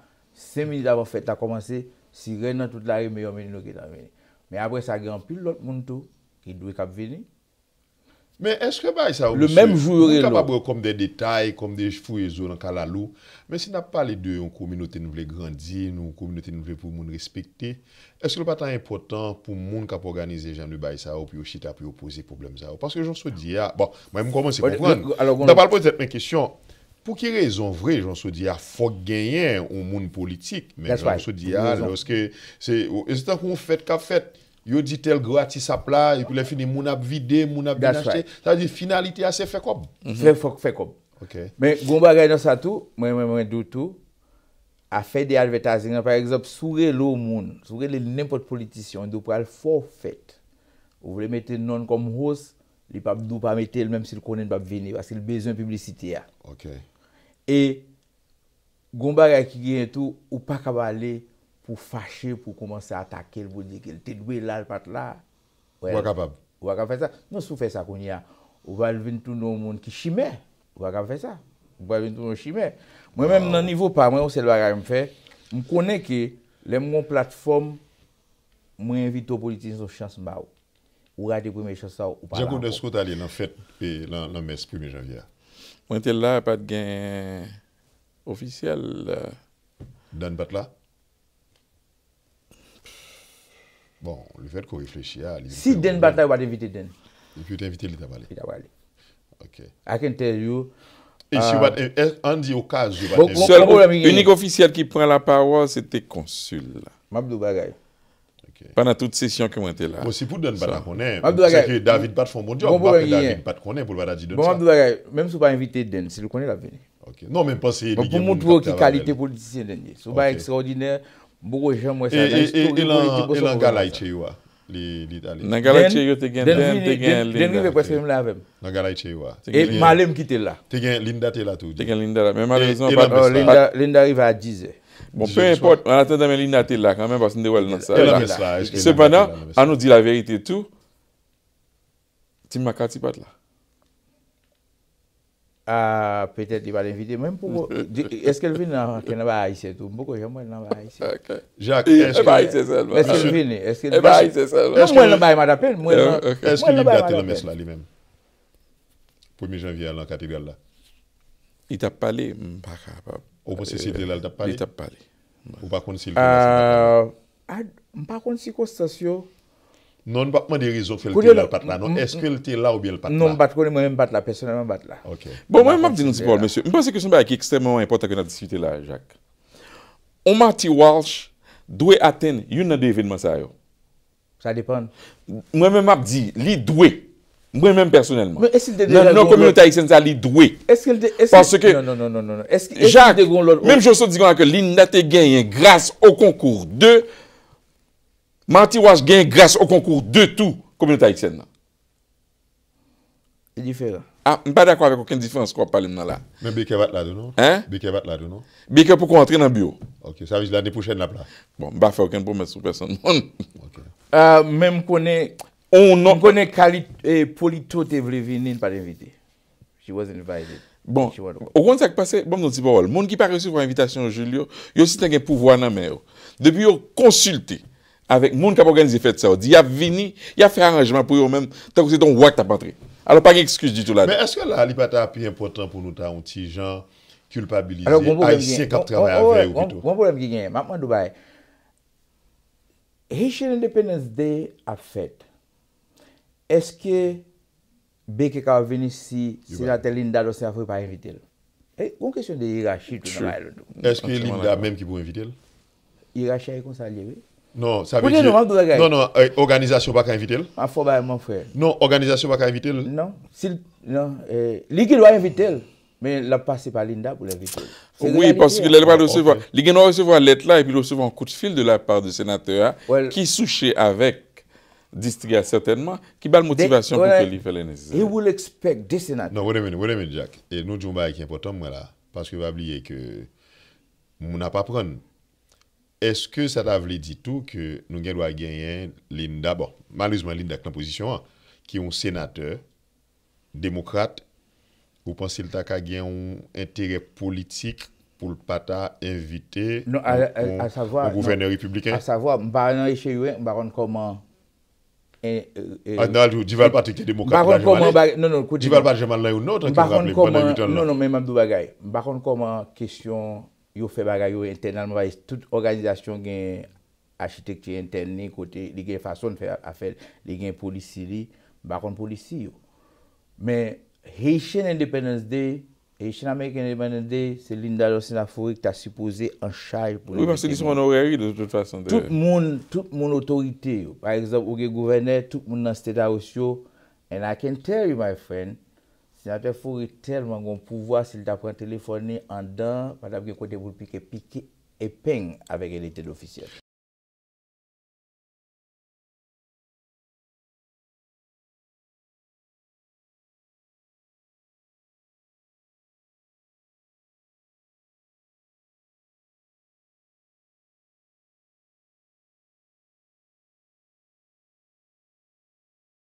5 min avan fet ta komanse, si ren nan tout la yon meyo meni nou ge tan meni. Men apre sa genpil lot moun tou ki dwe kap veni. Men eske bay sa ou moun kap ap bre kom de detay, kom de fwezo nan kalalou. Men se nap pale de yon kominote nou vle grandine, ou kominote nou vle pou moun respekte, eske l patan impotant pou moun kap organize jan de bay sa ou, pi yo chita, pi yo pose problem sa ou. Paske jonsou di ya, ah, bon, mwen mwen komense pou pran. Dapal pote zepen kisyon. Pou ki rezon vre, joun sou di a fok genyen ou moun politik. Das waj. Men joun sou di a, lòs ke, se tan kou fèt ka fèt, yo di tel gratis apla, yon kou lè fini moun ap vide, moun ap binachè. Das waj. Sa di finalite a se fè kob. Se fè kob. Ok. Men, bon goun bagay nan sa tou, mwen mwen mwen doutou, a fèt de alvètaz, par exemple, soure lò moun, soure lè nimpot politisyon, dò pral fò fèt. Ou vle mette non kom rôs, li pap dò pa mette lè mèm si lè konen pap vini, paske lè bezon publicité a ah. E, gomba gaya ki gen tou, ou pa kaba ale pou fache pou komanse atake l vodeke, l te dwe lal pat la. Ou wakabab. Ou wakabab fè sa. Mwen non sou fè sa kon ya, ou wale vin tou nou moun ki chimè. Ou wakabab fè sa. Ou wale vin tou nou chimè. Mwen mè mnen nivou pa, mwen mwen sel wakabab fè, mkone ke, lè mwen platform, mwen invito politik son chans mba ou. Ou rade pou mè chans sa ou wakabab. Dja kou de skot ale nan fèt, e, nan mes 1 janvya. Mwen tel la, pat gen ofisyel. Euh, den bat la? Bon, le vet ko reflechya. Si den bat la, wad evite den. Evite evite lita wale? Lita wale. Ok. I can tell you. E si wad, en di okaz wad. Se unik ofisyel ki pran la parwa, se te konsul. Mabdou Bagay. Pana tout sesiank wante la Mwen non, si bon, pou bon, den banak wane Mwen pou wade di den sa Mwen pou wade di den sa Mwen pou moun trou ki kalite politisien den Sou wade extraordinè Borojè mwen sa E lan galay cheyo a Na galay cheyo te gen den Den griwe pweske mwen la vèm E malèm ki te la Te gen linda te la tou Linda rivè a jize Bon, pe import, an aten damen li natel la kanmen basen de wèl nan sa la. E la mesla, eske. Sepanan, an nou di la verite tou, ti maka ti pat la? A, petet li va l'invite. Mwen pou pou, eske l vini nan, kene ba aise tou. Mwen pou pou, kene mwen nan ba aise. Jacques, eske. E ba aise selman. Eske l vini, eske l vini. E ba aise selman. Mwen nan bayi mada pen, mwen nan. Eske li mga telan mesla li men. Pou mi janvye lan, kate gala. I tap pale, mba kapa. Ou mwen se sitelè l tap pale? L tap pale. Ou mwen kon si lè l patla? Mwen kon si kou stasyo. Non mwen de rizou fèl tèlè l patla. Non, esk fèl tèlè ou bi l patla? Non, mwen mwen mwen mwen mwen mwen mwen mwen mwen mwen mwen mwen mwen mwen mwen mwen mwen mwen. Okay. Bon, mwen mwen mwa bdi nou si bol, mwen si kou sin bè a ki ekstrem mwen mwen impotakè nou na disitè lè, Jacques. O mati walsh, dwe aten yon na devye mwen sa yo? Sa depan. Mwen mwen mwen mwen mwen mwen mwen mwen mwen m Mwen menm personelman. Mwen komynota Xen sa li dwe. Est ke... Non, non, non. non, non, non. Est ke de goun lor... Mwen joso digan akè, li natè genyen grase o konkour de... Mwen tirwaj genyen grase o konkour de tout komynota Xen nan. E di fer. Mwen pa dakwa akè kwen di fer anskwa palim nan la. Mwen beke vat la de nou? Hein? Beke vat la de nou? Beke pou kon entre nan bio. Ok. Savis l'anè pou chen la plas. Bon, mwen pa fè okèn pou mè sou person moun. Ok. Mwen mwen konè... On konen eh, Polito te vle vini nan pa te invite. She wasn't invited. Bon, o konen sa ki pase, bon, non ti pa wol. Moun ki pa reysi pou an invitation an joul yo, yo si ten gen pou voan nan men yo. Depi yo, konsulte avèk moun kap organizi fèt sa, di ya vini, ya fè arrangement pou yo men ten kou se ton wak tapantre. Alon pa gen ekskuse ditou la. Men, eske la, alipata api important pou nou ta an ti jan kulpabilize an siye kap trabè avè yo. O, o, o, o, gwen pou lèv gigen, mapman Dubaï, Hichin Independence Day Eske beke kwa veni si senatel Linda dosen a fwe pa evite l? Eh, e, kon kesyon de hirachit ou nan la elotou? Eske hirachit pou evite l? Hirachit pou sa lyeve? Non, sa beti... Non, non, euh, organizasyon pa ka evite l? An fwe ba yon man fwe. Non, organizasyon pa ka evite l? Non, si non, eh, l... Non, e, li genwa evite l, men la pase pa Linda pou l evite l. Ou oui, porsi ke li genwa recevo a let la e pi recevo an koutfil de la par de senatel ki souche avek. distria certainman, ki bal motivasyon pou ke li fele nezise. He will expect desenat. Non, wè demen, wè demen, Jack. E nou jom ba ek yon potom wè la, paske wè abliye ke moun apapron. Eske sa ta vle ditou ke nou gen wwa genyen linda, bon, malouzman linda ak nan posisyon an, ki yon senatèr demokrat, wou pansil ta ka gen yon entere politik pou l'pata evite ou non, gouverne non, republikan? A savo, mba anan eche yon, mba anan koman A dinal yo divel pati ke demokap da jeman e? Dival pati jeman la yo nou tanke yon rappele panay yotan la? Non, non, menman bi bagay. Bakon koman kesyon yo fe bagay yo entenalman vay tout organisasyon gen architekte enten ne kote li gen fason fe afer li gen polisiri, bakon polisiyo. Men heyshen independans de E yè chen amè kè nè mè nè dè, sè linda lò sè nè fòre kè ta suppose an chay pou nè dè. Ou mè se dis mè nan wè rè yè de tout fason dè. Tout moun, tout moun otorite yo. Par exemple, ou gè gouverne, tout moun nan stèda osyo. And I can tell you my friend, sè nè apè fòre tel man gòm pou vwa sè lè ta prè telefonè an dè patèm gè kote bòlpikè pikè epèng avèk elite d'oficyèl.